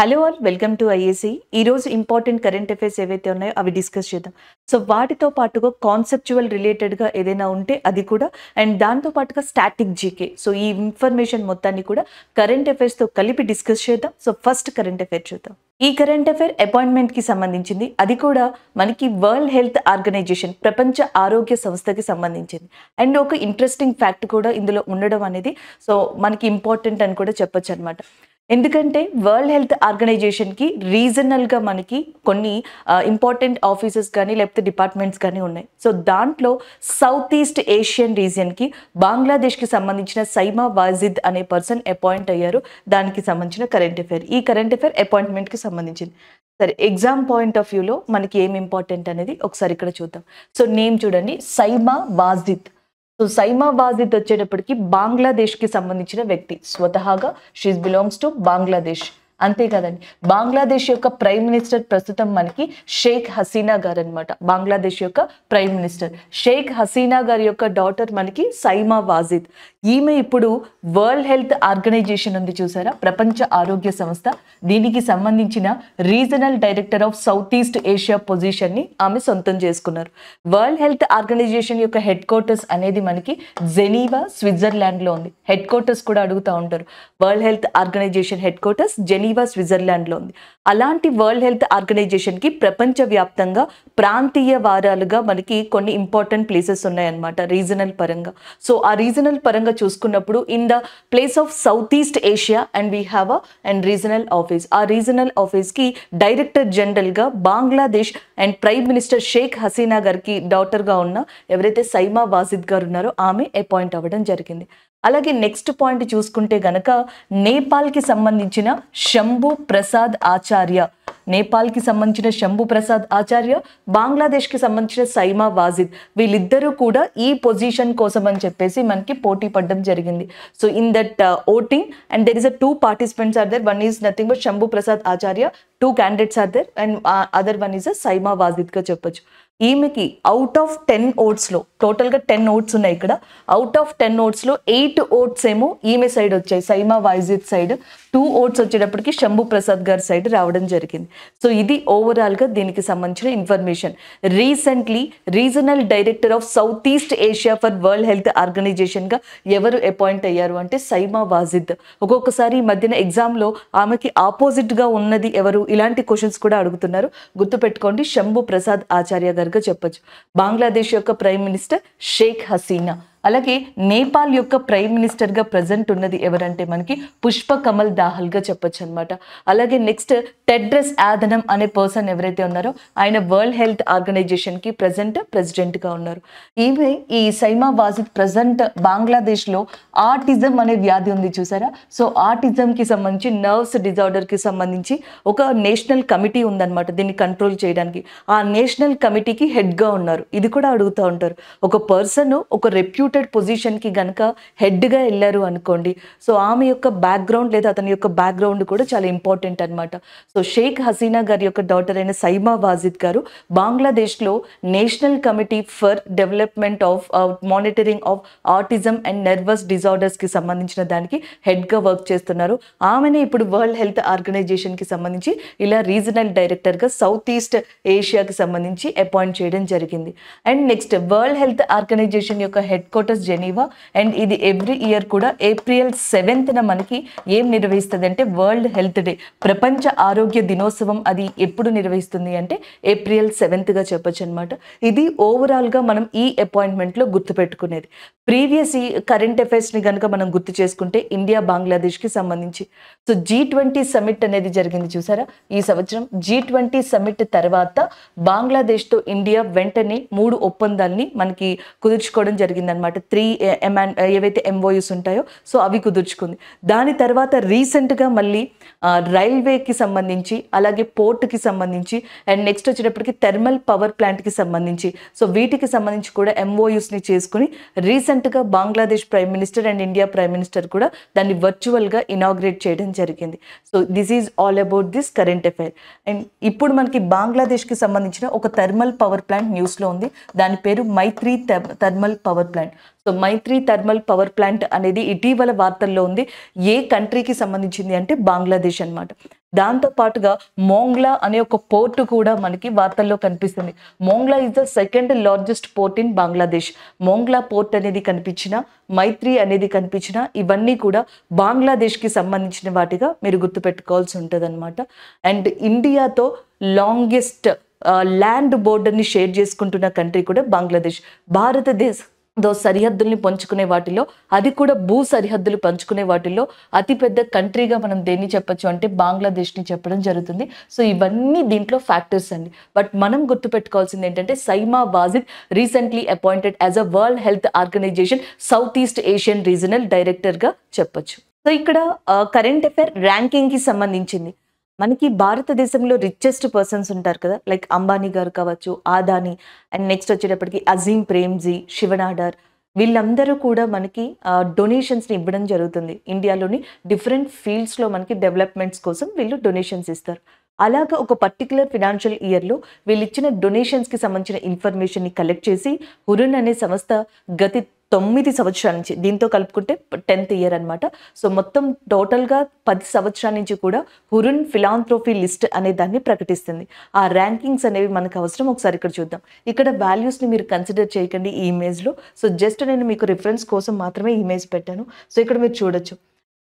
hello all welcome to IAC ఈరోజు important current affairs ఏవైతే ఉన్నాయో అవి డిస్కస్ చేద్దాం సో వాటితో పాటుగా కాన్సెప్చువల్ రిలేటెడ్గా ఏదైనా ఉంటే అది కూడా అండ్ దాంతో పాటుగా స్టాటిక్ జీకే సో ఈ ఇన్ఫర్మేషన్ మొత్తాన్ని కూడా కరెంట్ అఫైర్స్తో కలిపి డిస్కస్ చేద్దాం సో ఫస్ట్ కరెంట్ అఫైర్ చూద్దాం ఈ కరెంట్ అఫైర్ అపాయింట్మెంట్కి సంబంధించింది అది కూడా మనకి వరల్డ్ హెల్త్ ఆర్గనైజేషన్ ప్రపంచ ఆరోగ్య సంస్థకి సంబంధించింది అండ్ ఒక ఇంట్రెస్టింగ్ ఫ్యాక్ట్ కూడా ఇందులో ఉండడం అనేది సో మనకి ఇంపార్టెంట్ అని కూడా చెప్పొచ్చు అనమాట ఎందుకంటే వరల్డ్ హెల్త్ ఆర్గనైజేషన్కి రీజనల్గా మనకి కొన్ని ఇంపార్టెంట్ ఆఫీసెస్ కానీ లేకపోతే డిపార్ట్మెంట్స్ కానీ ఉన్నాయి సో దాంట్లో సౌత్ ఈస్ట్ ఏషియన్ రీజియన్కి బంగ్లాదేశ్కి సంబంధించిన సైమా వాజిద్ అనే పర్సన్ అపాయింట్ అయ్యారు దానికి సంబంధించిన కరెంట్ అఫైర్ ఈ కరెంట్ అఫేర్ అపాయింట్మెంట్కి సంబంధించింది సరే ఎగ్జామ్ పాయింట్ ఆఫ్ వ్యూలో మనకి ఏం ఇంపార్టెంట్ అనేది ఒకసారి ఇక్కడ చూద్దాం సో నేమ్ చూడండి సైమా వాజిద్ సో సైమా బాజిద్ వచ్చేటప్పటికి కి సంబంధించిన వ్యక్తి స్వతహాగా షీస్ బిలాంగ్స్ టు బంగ్లాదేశ్ అంతే కదండి బంగ్లాదేశ్ యొక్క ప్రైమ్ మినిస్టర్ ప్రస్తుతం మనకి షేక్ హసీనా గారు అనమాట బంగ్లాదేశ్ యొక్క ప్రైమ్ మినిస్టర్ షేక్ హసీనా గారి యొక్క డాటర్ మనకి సైమా వాజిద్ ఈమె ఇప్పుడు వరల్డ్ హెల్త్ ఆర్గనైజేషన్ ఉంది చూసారా ప్రపంచ ఆరోగ్య సంస్థ దీనికి సంబంధించిన regional director of south east Asia పొజిషన్ని ఆమె సొంతం చేసుకున్నారు వరల్డ్ హెల్త్ ఆర్గనైజేషన్ యొక్క హెడ్ క్వార్టర్స్ అనేది మనకి జెనీవా స్విట్జర్లాండ్లో ఉంది హెడ్ క్వార్టర్స్ కూడా అడుగుతూ ఉంటారు world health organisation head quarters Geneva స్విట్జర్లాండ్లో ఉంది అలాంటి వరల్డ్ హెల్త్ ఆర్గనైజేషన్కి ప్రపంచవ్యాప్తంగా ప్రాంతీయ వారాలుగా మనకి కొన్ని ఇంపార్టెంట్ ప్లేసెస్ ఉన్నాయన్నమాట రీజనల్ పరంగా సో ఆ రీజనల్ పరంగా చూసుకున్నప్పుడు in the place of south east Asia and we have a and regional office ఆ రీజనల్ ఆఫీస్కి డైరెక్టర్ జనరల్గా Bangladesh and prime minister Sheikh Hasina గారికి డాక్టర్గా ఉన్న ఎవరైతే సైమా వాజిద్ గారు ఉన్నారో ఆమె అపాయింట్ అవ్వడం జరిగింది అలాగే నెక్స్ట్ పాయింట్ చూసుకుంటే గనక నేపాల్కి సంబంధించిన శంభు ప్రసాద్ ఆచార్య నేపాల్కి సంబంధించిన శంభు ప్రసాద్ ఆచార్య బంగ్లాదేశ్కి సంబంధించిన సైమా వాజిద్ వీళ్ళిద్దరూ కూడా ఈ పొజిషన్ కోసం అని చెప్పేసి మనకి పోటీ పడడం జరిగింది so in that voting and there is a two participants are there one is nothing but Shambhu Prasad Acharya two candidates are there and other one is a Saima వాజిద్గా చెప్పొచ్చు ఈమెకి అవుట్ ఆఫ్ టెన్ ఓట్స్లో టోటల్గా టెన్ ఓట్స్ ఉన్నాయి ఇక్కడ అవుట్ ఆఫ్ టెన్ ఓట్స్లో eight votes ఏమో ఈమె side వచ్చాయి Saima Wazed side two votes వచ్చేటప్పటికి శంభు ప్రసాద్ గారి సైడ్ రావడం జరిగింది సో ఇది ఓవరాల్గా దీనికి సంబంధించిన information recently regional director of south east Asia for world health ఆర్గనైజేషన్గా ఎవరు అపాయింట్ అయ్యారు అంటే సైమా వాజిద్ ఒక్కొక్కసారి ఈ మధ్యన ఎగ్జామ్లో ఆమెకి ఆపోజిట్గా ఉన్నది ఎవరు ఇలాంటి క్వశ్చన్స్ కూడా అడుగుతున్నారు గుర్తుపెట్టుకోండి శంభు ప్రసాద్ ఆచార్య గారుగా చెప్పచ్చు బంగ్లాదేశ్ యొక్క ప్రైమ్ మినిస్టర్ షేక్ హసీనా అలాగే నేపాల్ యొక్క ప్రైమ్ మినిస్టర్గా ప్రజెంట్ ఉన్నది ఎవరంటే మనకి పుష్ప కమల్ దాహల్గా చెప్పొచ్చు అనమాట అలాగే నెక్స్ట్ టెడ్రస్ ఆదనం అనే పర్సన్ ఎవరైతే ఉన్నారో ఆయన వరల్డ్ హెల్త్ ఆర్గనైజేషన్కి ప్రజెంట్ ప్రెసిడెంట్గా ఉన్నారు ఈమె ఈ సైమా వాజిద్ ప్రజెంట్ బంగ్లాదేశ్లో ఆర్టిజం అనే వ్యాధి ఉంది చూసారా సో ఆర్టిజంకి సంబంధించి నర్వ్స్ డిజార్డర్కి సంబంధించి ఒక నేషనల్ కమిటీ ఉందన్నమాట దీన్ని కంట్రోల్ చేయడానికి ఆ నేషనల్ కమిటీకి హెడ్గా ఉన్నారు ఇది కూడా అడుగుతూ ఉంటారు ఒక పర్సన్ ఒక రెప్యూట్ డిస్ప్యూటెడ్ పొజిషన్కి గనక హెడ్గా వెళ్ళారు అనుకోండి సో ఆమె యొక్క బ్యాక్గ్రౌండ్ లేదా అతని యొక్క బ్యాక్గ్రౌండ్ కూడా చాలా ఇంపార్టెంట్ అనమాట సో షేక్ హసీనా గారి యొక్క డాటర్ అయిన సైమా వాజిద్ గారు బంగ్లాదేశ్లో national committee for development of monitoring of autism and nervous డిజార్డర్స్కి సంబంధించిన దానికి హెడ్గా వర్క్ చేస్తున్నారు ఆమెనే ఇప్పుడు వరల్డ్ హెల్త్ ఆర్గనైజేషన్కి సంబంధించి ఇలా రీజనల్ డైరెక్టర్గా సౌత్ ఈస్ట్ ఏషియాకి సంబంధించి అపాయింట్ చేయడం జరిగింది and next world health organisation యొక్క హెడ్ హెడ్క్వార్టర్స్ జెనీవా అండ్ ఇది ఎవ్రీ ఇయర్ కూడా ఏప్రిల్ సెవెంత్న మనకి ఏం నిర్వహిస్తుంది అంటే వరల్డ్ హెల్త్ డే ప్రపంచ ఆరోగ్య దినోత్సవం అది ఎప్పుడు నిర్వహిస్తుంది అంటే ఏప్రిల్ సెవెంత్గా చెప్పొచ్చు అనమాట ఇది ఓవరాల్గా మనం ఈ అపాయింట్మెంట్లో గుర్తుపెట్టుకునేది ప్రీవియస్ ఈ కరెంట్ అఫైర్స్ని కనుక మనం గుర్తు చేసుకుంటే ఇండియా బంగ్లాదేశ్కి సంబంధించి సో జీ ట్వంటీ సమిట్ అనేది జరిగింది చూసారా ఈ సంవత్సరం జీ ట్వంటీ సమిట్ తర్వాత బంగ్లాదేశ్తో ఇండియా వెంటనే మూడు ఒప్పందాలని మనకి కుదుర్చుకోవడం జరిగిందనమాట అనమాట త్రీ ఎంఎన్ ఏవైతే ఎంఓయూస్ ఉంటాయో సో అవి కుదుర్చుకుంది దాని తర్వాత రీసెంట్గా మళ్ళీ రైల్వేకి సంబంధించి అలాగే పోర్టుకి సంబంధించి అండ్ నెక్స్ట్ వచ్చేటప్పటికి థర్మల్ పవర్ ప్లాంట్కి సంబంధించి సో వీటికి సంబంధించి కూడా ఎంఓయూస్ని చేసుకుని రీసెంట్గా Bangladesh prime minister and India prime minister కూడా దాన్ని వర్చువల్గా ఇనాగ్రేట్ చేయడం జరిగింది so this is all about this current affair and ఇప్పుడు మనకి బంగ్లాదేశ్కి సంబంధించిన ఒక థర్మల్ పవర్ ప్లాంట్ న్యూస్లో ఉంది దాని పేరు Maitri thermal power plant so Maitri thermal power plant అనేది ఇటీవల వార్తల్లో ఉంది ఏ కంట్రీకి సంబంధించింది అంటే బంగ్లాదేశ్ అనమాట దాంతో పాటుగా మోంగ్లా అనే ఒక పోర్టు కూడా మనకి వార్తల్లో కనిపిస్తుంది Mongla is the second largest port in Bangladesh Mongla port అనేది కనిపించిన మైత్రి అనేది కనిపించిన ఇవన్నీ కూడా బంగ్లాదేశ్కి సంబంధించిన వాటిగా మీరు గుర్తుపెట్టుకోవాల్సి ఉంటుంది అనమాట అండ్ ఇండియాతో లాంగెస్ట్ ల్యాండ్ బోర్డర్ని షేర్ చేసుకుంటున్న కంట్రీ కూడా బంగ్లాదేశ్ భారతదేశ దో సరిహద్దుల్ని పంచుకునే వాటిలో అది కూడా భూ సరిహద్దులు పంచుకునే వాటిల్లో అతిపెద్ద కంట్రీగా మనం దేన్ని చెప్పచ్చు అంటే బంగ్లాదేశ్ని చెప్పడం జరుగుతుంది సో ఇవన్నీ దీంట్లో ఫ్యాక్టర్స్ అండి బట్ మనం గుర్తుపెట్టుకోవాల్సింది ఏంటంటే Saima Wazed recently appointed as a world health organisation south east Asian regional డైరెక్టర్గా చెప్పచ్చు సో ఇక్కడ కరెంట్ ర్యాంకింగ్ ర్యాంకింగ్కి సంబంధించింది మనకి భారతదేశంలో రిచెస్ట్ పర్సన్స్ ఉంటారు కదా లైక్ అంబానీ గారు కావచ్చు ఆదాని అండ్ నెక్స్ట్ వచ్చేటప్పటికి అజీమ్ ప్రేమ్జీ శివనాడర్ వీళ్ళందరూ కూడా మనకి డొనేషన్స్ని ఇవ్వడం జరుగుతుంది ఇండియాలోని డిఫరెంట్ ఫీల్డ్స్లో మనకి డెవలప్మెంట్స్ కోసం వీళ్ళు డొనేషన్స్ ఇస్తారు అలాగా ఒక పర్టికులర్ ఫినాన్షియల్ ఇయర్లో వీళ్ళు ఇచ్చిన డొనేషన్స్కి సంబంధించిన ఇన్ఫర్మేషన్ని కలెక్ట్ చేసి హురున్ అనే సంస్థ గతి తొమ్మిది సంవత్సరాల నుంచి దీంతో కలుపుకుంటే టెన్త్ ఇయర్ అనమాట సో మొత్తం టోటల్గా పది సంవత్సరాల నుంచి కూడా హురున్ ఫిలాంథ్రోఫీ లిస్ట్ అనే దాన్ని ప్రకటిస్తుంది ఆ ర్యాంకింగ్స్ అనేవి మనకు అవసరం ఒకసారి ఇక్కడ చూద్దాం ఇక్కడ వాల్యూస్ని మీరు కన్సిడర్ చేయకండి ఈ ఇమేజ్లో సో జస్ట్ నేను మీకు రిఫరెన్స్ కోసం మాత్రమే ఇమేజ్ పెట్టాను సో ఇక్కడ మీరు చూడొచ్చు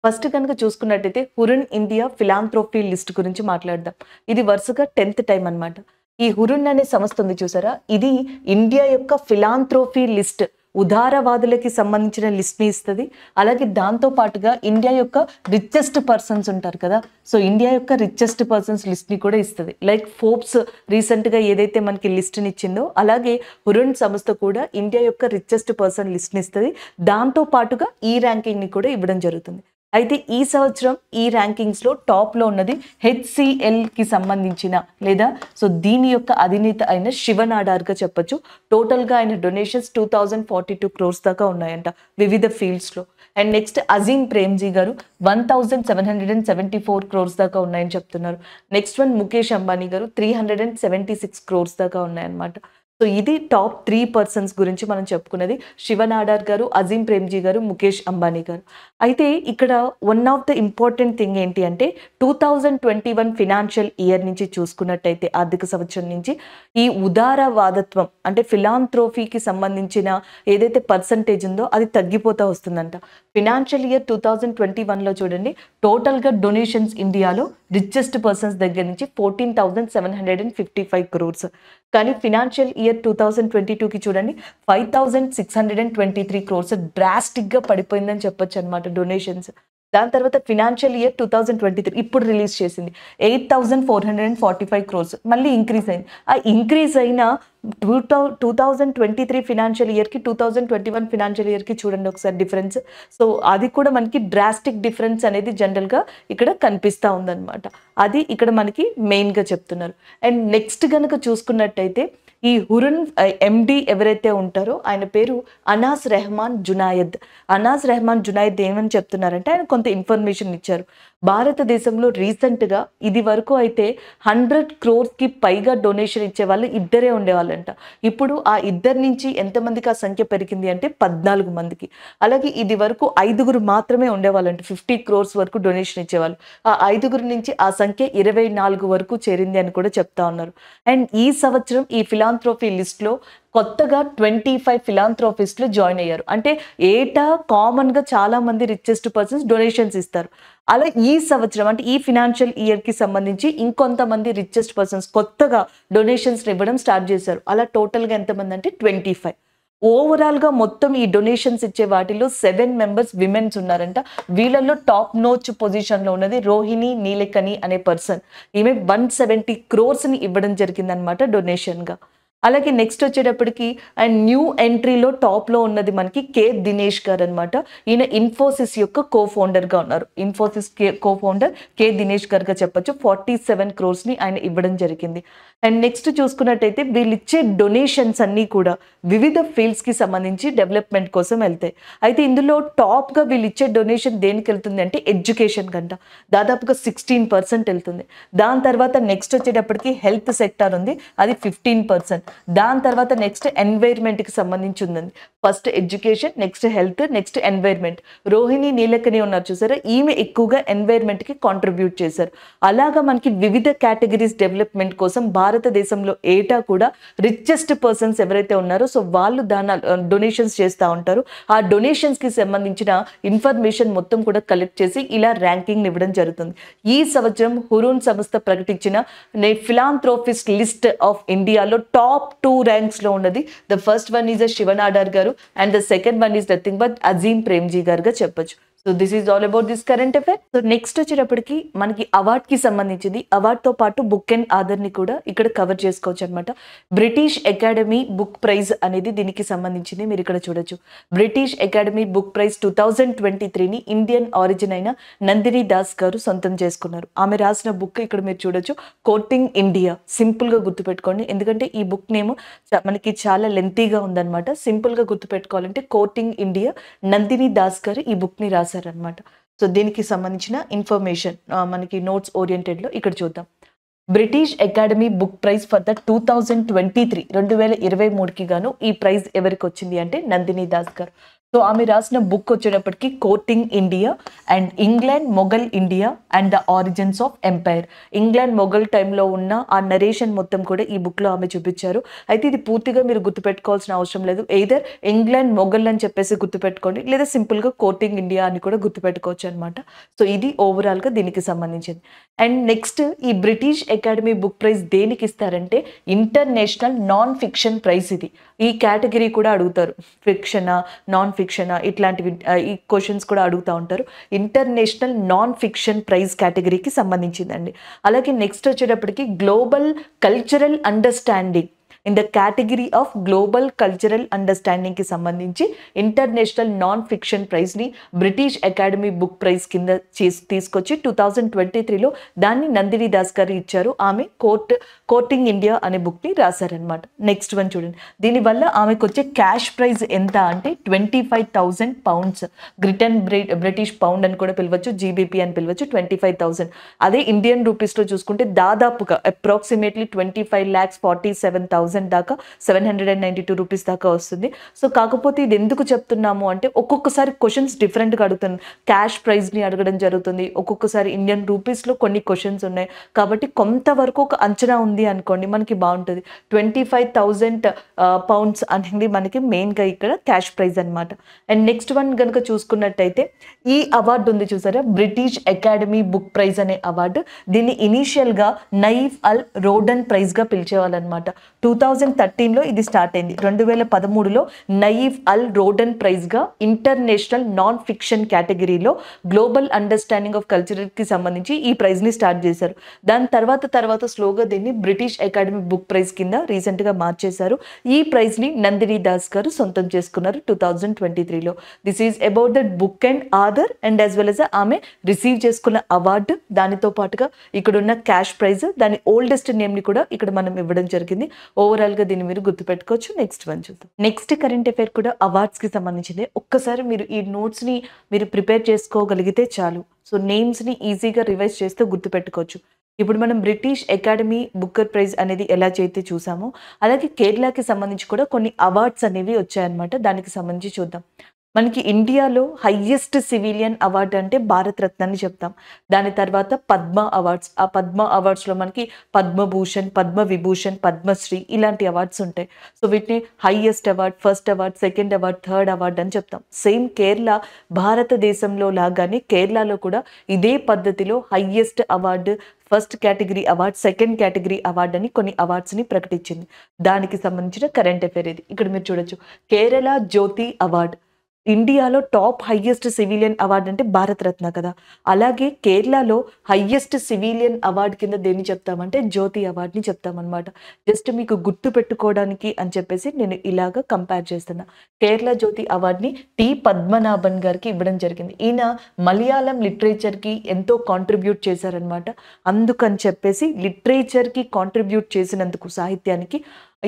ఫస్ట్ కనుక చూసుకున్నట్టయితే హురున్ ఇండియా ఫిలాంథ్రోఫీ లిస్ట్ గురించి మాట్లాడదాం ఇది వరుసగా టెన్త్ టైం అనమాట ఈ హురున్ అనే సంస్థ ఉంది చూసారా ఇది ఇండియా యొక్క ఫిలాంథ్రోఫీ లిస్ట్ ఉదారవాదులకి సంబంధించిన లిస్ట్ని ఇస్తుంది అలాగే దాంతోపాటుగా ఇండియా యొక్క రిచెస్ట్ పర్సన్స్ ఉంటారు కదా సో ఇండియా యొక్క రిచెస్ట్ పర్సన్స్ లిస్ట్ని కూడా ఇస్తుంది లైక్ ఫోర్బ్స్ రీసెంట్గా ఏదైతే మనకి లిస్ట్ని ఇచ్చిందో అలాగే హురన్ సంస్థ కూడా ఇండియా యొక్క రిచెస్ట్ పర్సన్ లిస్ట్ని ఇస్తుంది దాంతోపాటుగా ఈ ర్యాంకింగ్ని కూడా ఇవ్వడం జరుగుతుంది అయితే ఈ సంవత్సరం ఈ ర్యాంకింగ్స్లో టాప్లో ఉన్నది హెచ్సిఎల్కి సంబంధించిన లేదా సో దీని యొక్క అధినేత అయిన శివనాడార్గా చెప్పొచ్చు టోటల్గా ఆయన donations two thousand forty two crores దాకా ఉన్నాయంట వివిధ ఫీల్డ్స్లో and next Azim Premji garu one thousand seven hundred and seventy four crores దాకా ఉన్నాయని చెప్తున్నారు next one Mukesh Ambani garu three hundred and seventy six crores దాకా ఉన్నాయన్నమాట సో ఇది టాప్ త్రీ పర్సన్స్ గురించి మనం చెప్పుకున్నది శివనాడార్ గారు అజీం ప్రేమ్జీ గారు ముఖేష్ అంబానీ గారు అయితే ఇక్కడ one of the important thing ఏంటి అంటే two thousand twenty one financial year నుంచి చూసుకున్నట్టయితే ఆర్థిక సంవత్సరం నుంచి ఈ ఉదారవాదత్వం అంటే ఫిలాంథ్రోఫీకి సంబంధించిన ఏదైతే పర్సంటేజ్ ఉందో అది తగ్గిపోతూ వస్తుందంట financial year two thousand twenty వన్లో చూడండి టోటల్గా డొనేషన్స్ ఇండియాలో రిచెస్ట్ పర్సన్స్ దగ్గర నుంచి fourteen thousand seven hundred and fifty five crores కానీ financial year two thousand twenty టూకి చూడండి five thousand six hundred and twenty three crores డ్రాస్టిక్గా పడిపోయిందని చెప్పొచ్చు అనమాట డొనేషన్స్ దాని తర్వాత financial year two thousand twenty three ఇప్పుడు రిలీజ్ చేసింది eight thousand four hundred and forty five crores మళ్ళీ ఇంక్రీజ్ అయింది ఆ ఇంక్రీజ్ అయినా two thou two thousand twenty three financial ఇయర్కి two thousand twenty one financial ఇయర్కి చూడండి ఒకసారి డిఫరెన్స్ సో అది కూడా మనకి డ్రాస్టిక్ డిఫరెన్స్ అనేది జనరల్గా ఇక్కడ కనిపిస్తూ ఉందన్నమాట అది ఇక్కడ మనకి మెయిన్గా చెప్తున్నారు అండ్ నెక్స్ట్ కనుక చూసుకున్నట్టయితే ఈ హురన్ ఎండి ఎవరైతే ఉంటారో ఆయన పేరు అనాస్ రెహమాన్ జునాయద్ అనాస్ రెహమాన్ జునాయద్ ఏమని చెప్తున్నారంటే ఆయన కొంత ఇన్ఫర్మేషన్ ఇచ్చారు భారతదేశంలో రీసెంట్గా ఇది వరకు అయితే హండ్రెడ్ క్రోర్స్కి పైగా డొనేషన్ ఇచ్చేవాళ్ళు ఇద్దరే ఉండేవాళ్ళంట ఇప్పుడు ఆ ఇద్దరి నుంచి ఎంతమందికి ఆ సంఖ్య పెరిగింది అంటే పద్నాలుగు మందికి అలాగే ఇది వరకు ఐదుగురు మాత్రమే ఉండేవాళ్ళంట ఫిఫ్టీ క్రోర్స్ వరకు డొనేషన్ ఇచ్చేవాళ్ళు ఆ ఐదుగురు నుంచి ఆ సంఖ్య ఇరవై నాలుగు వరకు చేరింది అని కూడా చెప్తా ఉన్నారు అండ్ ఈ సంవత్సరం ఈ ఫిలాంథ్రోఫీ లిస్ట్లో కొత్తగా ట్వంటీ ఫైవ్ ఫిలాంథ్రోఫిస్ట్లు జాయిన్ అయ్యారు అంటే ఏటా కామన్గా చాలామంది రిచెస్ట్ పర్సన్స్ డొనేషన్స్ ఇస్తారు అలా ఈ సంవత్సరం అంటే ఈ ఫినాన్షియల్ ఇయర్కి సంబంధించి ఇంకొంతమంది రిచెస్ట్ పర్సన్స్ కొత్తగా డొనేషన్స్ని ఇవ్వడం స్టార్ట్ చేశారు అలా టోటల్గా ఎంతమంది అంటే ట్వంటీ ఫైవ్ ఓవరాల్గా మొత్తం ఈ డొనేషన్స్ ఇచ్చే వాటిలో సెవెన్ మెంబర్స్ విమెన్స్ ఉన్నారంట వీళ్ళల్లో టాప్ నోచ్ పొజిషన్లో ఉన్నది రోహిణి నీలకని అనే పర్సన్ ఈమె వన్ సెవెంటీ క్రోర్స్ని ఇవ్వడం జరిగిందనమాట డొనేషన్గా అలాగే నెక్స్ట్ వచ్చేటప్పటికి అండ్ న్యూ ఎంట్రీలో టాప్లో ఉన్నది మనకి కే దినేష్ గారు అనమాట ఈయన ఇన్ఫోసిస్ యొక్క కో ఫౌండర్గా ఉన్నారు Infosys K co founder K Dinesh గారుగా చెప్పచ్చు ఫార్టీ సెవెన్ క్రోర్స్ని ఆయన ఇవ్వడం జరిగింది అండ్ నెక్స్ట్ చూసుకున్నట్టయితే వీళ్ళు ఇచ్చే డొనేషన్స్ అన్నీ కూడా వివిధ ఫీల్డ్స్కి సంబంధించి డెవలప్మెంట్ కోసం వెళ్తాయి అయితే ఇందులో టాప్గా వీళ్ళు ఇచ్చే డొనేషన్ దేనికి వెళ్తుంది అంటే ఎడ్యుకేషన్ కంట దాదాపుగా సిక్స్టీన్ పర్సెంట్ వెళ్తుంది దాని తర్వాత నెక్స్ట్ వచ్చేటప్పటికి హెల్త్ సెక్టార్ ఉంది అది ఫిఫ్టీన్ పర్సెంట్ దాని తర్వాత నెక్స్ట్ ఎన్వైర్న్మెంట్కి సంబంధించి ఉందండి first education next health next environment Rohini Nilekani ఉన్నారు చూసారా ఈమె ఎక్కువగా ఎన్వైర్న్మెంట్కి కాంట్రిబ్యూట్ చేశారు అలాగా మనకి వివిధ కేటగిరీస్ డెవలప్మెంట్ కోసం బాగా భారతదేశంలో ఏటా కూడా రిచెస్ట్ పర్సన్స్ ఎవరైతే ఉన్నారో సో వాళ్ళు దాన డొనేషన్స్ చేస్తూ ఉంటారు ఆ డొనేషన్స్కి సంబంధించిన ఇన్ఫర్మేషన్ మొత్తం కూడా కలెక్ట్ చేసి ఇలా ర్యాంకింగ్ ఇవ్వడం జరుగుతుంది ఈ సంవత్సరం హురూన్ సంస్థ ప్రకటించిన ఫిలాంథ్రోఫిస్ట్ లిస్ట్ ఆఫ్ ఇండియాలో టాప్ టూ ర్యాంక్స్లో ఉన్నది the first one is a Shiv Nadar గారు and the second one is nothing but Azim Premji గారుగా చెప్పచ్చు so this is all about this current affair so next వచ్చేటప్పటికి మనకి అవార్డ్ కి సంబంధించింది అవార్డ్ తో పాటు బుక్ అండ్ ఆధర్ ని కూడా ఇక్కడ కవర్ చేసుకోవచ్చు అనమాట బ్రిటిష్ అకాడమీ బుక్ ప్రైజ్ అనేది దీనికి సంబంధించింది మీరు ఇక్కడ చూడొచ్చు British Academy book prize two thousand twenty త్రీని ఇండియన్ ఆరిజిన్ అయిన నందిని దాస్ గారు సొంతం చేసుకున్నారు ఆమె రాసిన బుక్ ఇక్కడ మీరు చూడొచ్చు కోటింగ్ ఇండియా సింపుల్ గుర్తు గుర్తుపెట్టుకోండి ఎందుకంటే ఈ బుక్ నేమ్ మనకి చాలా లెంతీగా గా గుర్తు గుర్తుపెట్టుకోవాలంటే కోటింగ్ ఇండియా నందిని దాస్ గారు ఈ బుక్ ని రాసి రాశారనమాట సో దీనికి సంబంధించిన ఇన్ఫర్మేషన్ మనకి నోట్స్ ఓరియంటెడ్లో ఇక్కడ చూద్దాం British Academy book prize for the two thousand twenty three రెండు వేల ఇరవై మూడుకి గాను ఈ ప్రైజ్ ఎవరికి వచ్చింది అంటే నందిని దాస్ గారు సో ఆమె రాసిన బుక్ వచ్చేటప్పటికి courting India and England Mughal India and the origins of empire England Mughal టైంలో ఉన్న ఆ నరేషన్ మొత్తం కూడా ఈ బుక్లో ఆమె చూపించారు అయితే ఇది పూర్తిగా మీరు గుర్తుపెట్టుకోవాల్సిన అవసరం లేదు ఎయిదర్ ఇంగ్లాండ్ మొఘల్ అని చెప్పేసి గుర్తుపెట్టుకోండి లేదా సింపుల్గా కోటింగ్ ఇండియా అని కూడా గుర్తుపెట్టుకోవచ్చు అనమాట సో ఇది ఓవరాల్గా దీనికి సంబంధించింది అండ్ నెక్స్ట్ ఈ బ్రిటిష్ అకాడమీ బుక్ ప్రైజ్ దేనికి ఇస్తారంటే ఇంటర్నేషనల్ నాన్ ఫిక్షన్ ప్రైజ్ ఇది ఈ కేటగిరీ కూడా అడుగుతారు ఫిక్షనా నాన్ ఫిక్షన్ ఇట్లాంటివి ఈ క్వశ్చన్స్ కూడా అడుగుతూ ఉంటారు ఇంటర్నేషనల్ నాన్ ఫిక్షన్ ప్రైజ్ కేటగిరీకి సంబంధించిందండి అలాగే నెక్స్ట్ వచ్చేటప్పటికి global cultural understanding in the category of global cultural అండర్స్టాండింగ్కి సంబంధించి ఇంటర్నేషనల్ నాన్ ఫిక్షన్ ప్రైజ్ని బ్రిటిష్ అకాడమీ బుక్ ప్రైజ్ కింద తీసుకొచ్చి టూ థౌజండ్ ట్వంటీ త్రీలో దాన్ని నందిని దాస్ గారు ఇచ్చారు ఆమె కోర్ట్ కోర్టింగ్ ఇండియా అనే బుక్ని రాశారనమాట నెక్స్ట్ వన్ చూడండి దీనివల్ల ఆమెకు వచ్చే క్యాష్ ప్రైజ్ ఎంత అంటే twenty five thousand pounds Britain British pound అని కూడా పిలవచ్చు జీబీపీ అని పిలవచ్చు ట్వంటీ ఫైవ్ థౌజండ్ అదే ఇండియన్ రూపీస్లో చూసుకుంటే దాదాపుగా approximately twenty five lakhs forty seven thousand thousand దాకా seven hundred and ninety two rupees దాకా వస్తుంది సో కాకపోతే ఇది ఎందుకు చెప్తున్నాము అంటే ఒక్కొక్కసారి క్వశ్చన్స్ డిఫరెంట్గా అడుగుతుంది క్యాష్ ప్రైస్ని అడగడం జరుగుతుంది ఒక్కొక్కసారి ఇండియన్ రూపీస్లో కొన్ని క్వశ్చన్స్ ఉన్నాయి కాబట్టి కొంతవరకు ఒక అంచనా ఉంది అనుకోండి మనకి బాగుంటుంది ట్వంటీ ఫైవ్ థౌజండ్ పౌండ్స్ అనేది మనకి మెయిన్గా ఇక్కడ క్యాష్ ప్రైజ్ అనమాట అండ్ నెక్స్ట్ వన్ కనుక చూసుకున్నట్టయితే ఈ అవార్డు ఉంది చూసారా బ్రిటిష్ అకాడమీ బుక్ ప్రైజ్ అనే అవార్డు దీన్ని ఇనీషియల్గా నైఫ్ అల్ రోడన్ ప్రైజ్గా పిలిచేవాళ్ళనమాట టూ థౌజండ్ థర్టీన్లో ఇది స్టార్ట్ అయింది రెండు వేల పదమూడులో నయీఫ్ అల్ రోడన్ ప్రైజ్గా ఇంటర్నేషనల్ నాన్ ఫిక్షన్ కేటగిరీలో గ్లోబల్ అండర్స్టాండింగ్ ఆఫ్ కి సంబంధించి ఈ ప్రైజ్ని స్టార్ట్ చేశారు దాని తర్వాత తర్వాత స్లోగా దీన్ని బ్రిటిష్ అకాడమీ బుక్ ప్రైజ్ కింద రీసెంట్గా మార్చేశారు ఈ ప్రైజ్ని నందిని దాస్ గారు సొంతం చేసుకున్నారు టూ థౌజండ్ ట్వంటీ త్రీలో this is about that book and author and as well as ఆమె రిసీవ్ చేసుకున్న అవార్డు దానితో పాటుగా ఇక్కడున్న క్యాష్ ప్రైజ్ దాని ఓల్డెస్ట్ నేమ్ని కూడా ఇక్కడ మనం ఇవ్వడం జరిగింది ఓవర్ ఓవరాల్గా దీన్ని మీరు గుర్తుపెట్టుకోవచ్చు నెక్స్ట్ వన్ చూద్దాం నెక్స్ట్ కరెంట్ అఫైర్ కూడా అవార్డ్స్కి సంబంధించింది ఒక్కసారి మీరు ఈ నోట్స్ని మీరు ప్రిపేర్ చేసుకోగలిగితే చాలు సో నేమ్స్ని ఈజీగా రివైజ్ చేస్తే గుర్తుపెట్టుకోవచ్చు ఇప్పుడు మనం బ్రిటిష్ అకాడమీ బుక్కర్ ప్రైజ్ అనేది ఎలా చేస్తే చూసామో అలాగే కేరళకి సంబంధించి కూడా కొన్ని అవార్డ్స్ అనేవి వచ్చాయన్నమాట దానికి సంబంధించి చూద్దాం మనకి ఇండియాలో హయ్యెస్ట్ సివిలియన్ అవార్డు అంటే భారతరత్న అని చెప్తాం దాని తర్వాత పద్మ అవార్డ్స్ ఆ పద్మ అవార్డ్స్లో మనకి పద్మభూషణ్ పద్మ విభూషణ్ పద్మశ్రీ ఇలాంటి అవార్డ్స్ ఉంటాయి సో వీటిని highest award first award second award third award అని చెప్తాం సేమ్ కేరళ భారతదేశంలో లాగానే కేరళలో కూడా ఇదే పద్ధతిలో highest award first category award second category award అని కొన్ని అవార్డ్స్ని ప్రకటించింది దానికి సంబంధించిన కరెంట్ అఫైర్ ఇది ఇక్కడ మీరు చూడొచ్చు కేరళ జ్యోతి అవార్డు ఇండియాలో టాప్ హైయెస్ట్ సివిలియన్ అవార్డు అంటే భారతరత్న కదా అలాగే కేరళలో హైయెస్ట్ సివిలియన్ అవార్డు కింద దేన్ని చెప్తామంటే జ్యోతి అవార్డుని చెప్తామన్నమాట జస్ట్ మీకు గుర్తు పెట్టుకోవడానికి అని చెప్పేసి నేను ఇలాగ కంపేర్ చేస్తున్నా కేరళ జ్యోతి అవార్డుని టి పద్మనాభన్ గారికి ఇవ్వడం జరిగింది ఈయన మలయాళం లిటరేచర్కి ఎంతో కాంట్రిబ్యూట్ చేశారనమాట అందుకని చెప్పేసి లిటరేచర్కి కాంట్రిబ్యూట్ చేసినందుకు సాహిత్యానికి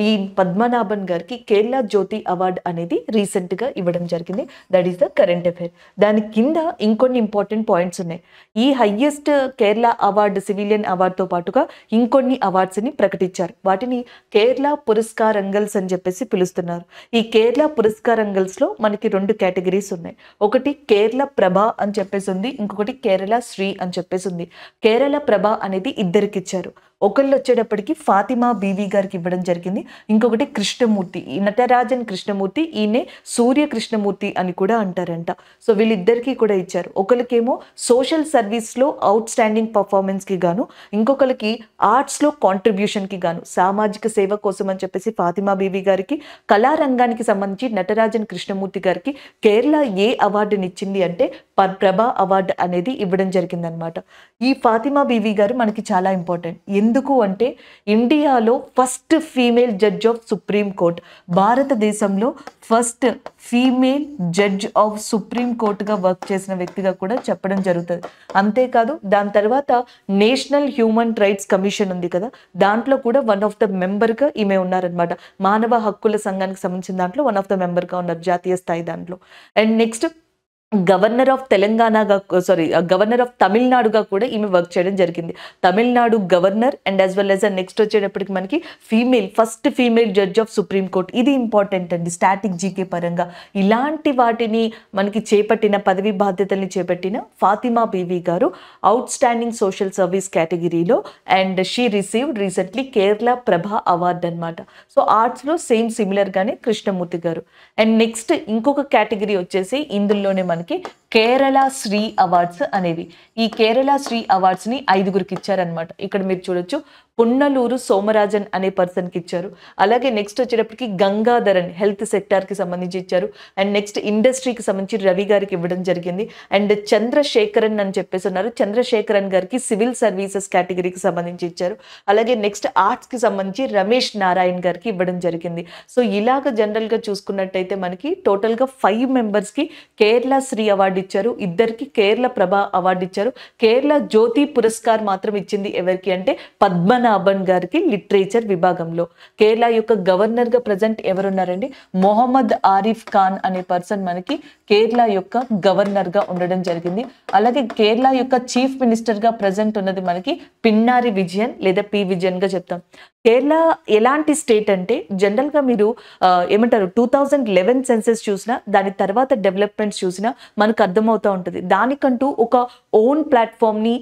ఈ పద్మనాభన్ గారికి కేరళ జ్యోతి అవార్డు అనేది రీసెంట్గా ఇవ్వడం జరిగింది that is the current affair దాని కింద ఇంకొన్ని ఇంపార్టెంట్ పాయింట్స్ ఉన్నాయి ఈ హయ్యెస్ట్ కేరళ అవార్డు సివిలియన్ అవార్డుతో పాటుగా ఇంకొన్ని అవార్డ్స్ని ప్రకటించారు వాటిని కేరళ పురస్కారంగల్స్ అని చెప్పేసి పిలుస్తున్నారు ఈ కేరళ పురస్కారంగల్స్లో మనకి రెండు కేటగిరీస్ ఉన్నాయి ఒకటి కేరళ ప్రభ అని చెప్పేసి ఉంది ఇంకొకటి కేరళ శ్రీ అని చెప్పేసి ఉంది కేరళ ప్రభ అనేది ఇద్దరికి ఇచ్చారు ఒకళ్ళు వచ్చేటప్పటికి ఫాతిమా బీవీ గారికి ఇవ్వడం జరిగింది ఉంటుంది ఇంకొకటి కృష్ణమూర్తి నటరాజన్ కృష్ణమూర్తి ఈయనే సూర్య కృష్ణమూర్తి అని కూడా అంటారంట సో వీళ్ళిద్దరికీ కూడా ఇచ్చారు ఒకరికేమో సోషల్ సర్వీస్లో అవుట్ స్టాండింగ్ పర్ఫార్మెన్స్కి గాను ఇంకొకరికి ఆర్ట్స్లో కాంట్రిబ్యూషన్కి గాను సామాజిక సేవ కోసం అని చెప్పేసి ఫాతిమా బీవీ గారికి కళారంగానికి సంబంధించి నటరాజన్ కృష్ణమూర్తి గారికి కేరళ ఏ అవార్డుని ఇచ్చింది అంటే ప్రభా అవార్డు అనేది ఇవ్వడం జరిగిందనమాట ఈ ఫాతిమా బీవీ గారు మనకి చాలా ఇంపార్టెంట్ ఎందుకు అంటే ఇండియాలో first female female judge of Supreme Court భారతదేశంలో ఫస్ట్ ఫీమేల్ జడ్జ్ ఆఫ్ సుప్రీంకోర్టుగా వర్క్ చేసిన వ్యక్తిగా కూడా చెప్పడం జరుగుతుంది అంతేకాదు దాని తర్వాత నేషనల్ హ్యూమన్ రైట్స్ కమిషన్ ఉంది కదా దాంట్లో కూడా వన్ ఆఫ్ ద మెంబర్గా ఈమె ఉన్నారనమాట మానవ హక్కుల సంఘానికి సంబంధించిన దాంట్లో వన్ ఆఫ్ ద మెంబర్గా ఉన్నారు జాతీయ స్థాయి దాంట్లో అండ్ నెక్స్ట్ గవర్నర్ ఆఫ్ తెలంగాణగా సారీ గవర్నర్ ఆఫ్ తమిళనాడుగా కూడా ఈమె వర్క్ చేయడం జరిగింది Tamil Nadu governor and as well as next వచ్చేటప్పటికి మనకి female first female judge of Supreme Court ఇది ఇంపార్టెంట్ అండి స్టాటిక్ జీకే పరంగా ఇలాంటి వాటిని మనకి చేపట్టిన పదవి బాధ్యతల్ని చేపట్టిన ఫాతిమా బీవి గారు అవుట్ స్టాండింగ్ సోషల్ సర్వీస్ కేటగిరీలో and she received recently Kerala Prabha award అనమాట సో ఆర్ట్స్లో సేమ్ సిమిలర్గానే కృష్ణమూర్తి గారు అండ్ నెక్స్ట్ ఇంకొక కేటగిరీ వచ్చేసి ఇందులోనే మన que కేరళ శ్రీ అవార్డ్స్ అనేవి ఈ కేరళ శ్రీ అవార్డ్స్ని ఐదుగురికి ఇచ్చారనమాట ఇక్కడ మీరు చూడొచ్చు పున్నలూరు సోమరాజన్ అనే పర్సన్కి ఇచ్చారు అలాగే నెక్స్ట్ వచ్చేటప్పటికి గంగాధరన్ హెల్త్ సెక్టార్కి సంబంధించి ఇచ్చారు అండ్ నెక్స్ట్ ఇండస్ట్రీకి సంబంధించి రవి గారికి ఇవ్వడం జరిగింది అండ్ చంద్రశేఖరన్ అని చెప్పేసి ఉన్నారు చంద్రశేఖరన్ గారికి సివిల్ సర్వీసెస్ కేటగిరీకి సంబంధించి ఇచ్చారు అలాగే నెక్స్ట్ ఆర్ట్స్కి సంబంధించి రమేష్ నారాయణ్ గారికి ఇవ్వడం జరిగింది సో ఇలాగ జనరల్గా చూసుకున్నట్టయితే మనకి టోటల్గా ఫైవ్ మెంబర్స్కి కేరళ శ్రీ అవార్డు అవార్డు ఇచ్చారు ఇద్దరికి కేరళ ప్రభా అవార్డు ఇచ్చారు కేరళ జ్యోతి పురస్కార్ మాత్రం ఇచ్చింది ఎవరికి అంటే పద్మనాభన్ గారికి లిటరేచర్ విభాగంలో కేరళ యొక్క గవర్నర్గా ప్రజెంట్ ఎవరున్నారండి మొహమ్మద్ ఆరిఫ్ ఖాన్ అనే పర్సన్ మనకి కేరళ యొక్క గవర్నర్గా ఉండడం జరిగింది అలాగే కేరళ యొక్క చీఫ్ మినిస్టర్గా ప్రజెంట్ ఉన్నది మనకి పిన్నారి విజయన్ లేదా పి విజయన్గా చెప్తాం కేరళ ఎలాంటి స్టేట్ అంటే జనరల్గా మీరు ఏమంటారు టూ థౌజండ్ లెవెన్ సెన్సెస్ చూసినా దాని తర్వాత డెవలప్మెంట్స్ చూసినా మనకు అర్థమవుతూ ఉంటుంది దానికంటూ ఒక ఓన్ ప్లాట్ఫామ్ని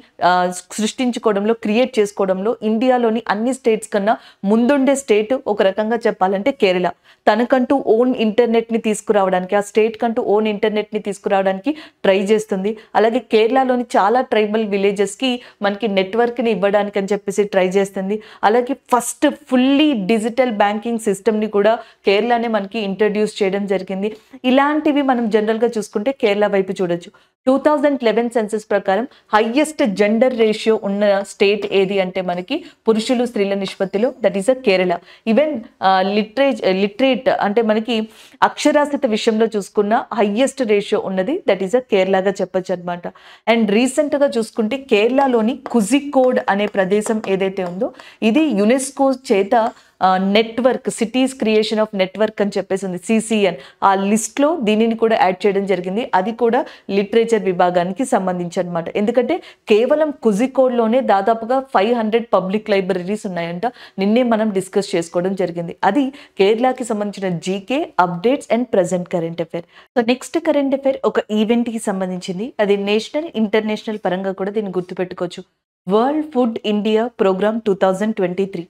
సృష్టించుకోవడంలో క్రియేట్ చేసుకోవడంలో ఇండియాలోని అన్ని స్టేట్స్ కన్నా ముందుండే స్టేట్ ఒక రకంగా చెప్పాలంటే కేరళ తనకంటూ ఓన్ ఇంటర్నెట్ని తీసుకురావడానికి ఆ స్టేట్ కంటూ ఓన్ ఇంటర్నెట్ని తీసుకురావడానికి ట్రై చేస్తుంది అలాగే కేరళలోని చాలా ట్రైబల్ విలేజెస్కి మనకి నెట్వర్క్ని ఇవ్వడానికి అని చెప్పేసి ట్రై చేస్తుంది అలాగే first first fully digital banking సిస్టమ్ని కూడా కేరళనే మనకి ఇంట్రడ్యూస్ చేయడం జరిగింది ఇలాంటివి మనం జనరల్గా చూసుకుంటే కేరళ వైపు చూడొచ్చు టూ థౌజండ్ లెవెన్ సెన్సెస్ ప్రకారం హయ్యెస్ట్ జెండర్ రేషియో ఉన్న స్టేట్ ఏది అంటే మనకి పురుషులు స్త్రీల నిష్పత్తిలో that is a Kerala even literacy literate అంటే మనకి అక్షరాస్యత విషయంలో చూసుకున్న హయ్యెస్ట్ రేషియో ఉన్నది దట్ ఈస్ అ కేరళగా చెప్పచ్చు అనమాట అండ్ రీసెంట్గా చూసుకుంటే కేరళలోని కుజికోడ్ అనే ప్రదేశం ఏదైతే ఉందో ఇది యునెస్కో చేత network cities creation of network అని చెప్పేసి ఉంది సిసిఎన్ ఆ లిస్ట్లో దీనిని కూడా యాడ్ చేయడం జరిగింది అది కూడా లిటరేచర్ విభాగానికి సంబంధించి అనమాట ఎందుకంటే కేవలం కుజికోడ్లోనే దాదాపుగా ఫైవ్ హండ్రెడ్ పబ్లిక్ లైబ్రరీస్ ఉన్నాయంట నిన్నే మనం డిస్కస్ చేసుకోవడం జరిగింది అది కేరళకి సంబంధించిన GK updates and present current affair so next current affair ఒక ఈవెంట్కి సంబంధించింది అది నేషనల్ ఇంటర్నేషనల్ పరంగా కూడా దీన్ని గుర్తుపెట్టుకోవచ్చు World Food India programme two thousand twenty three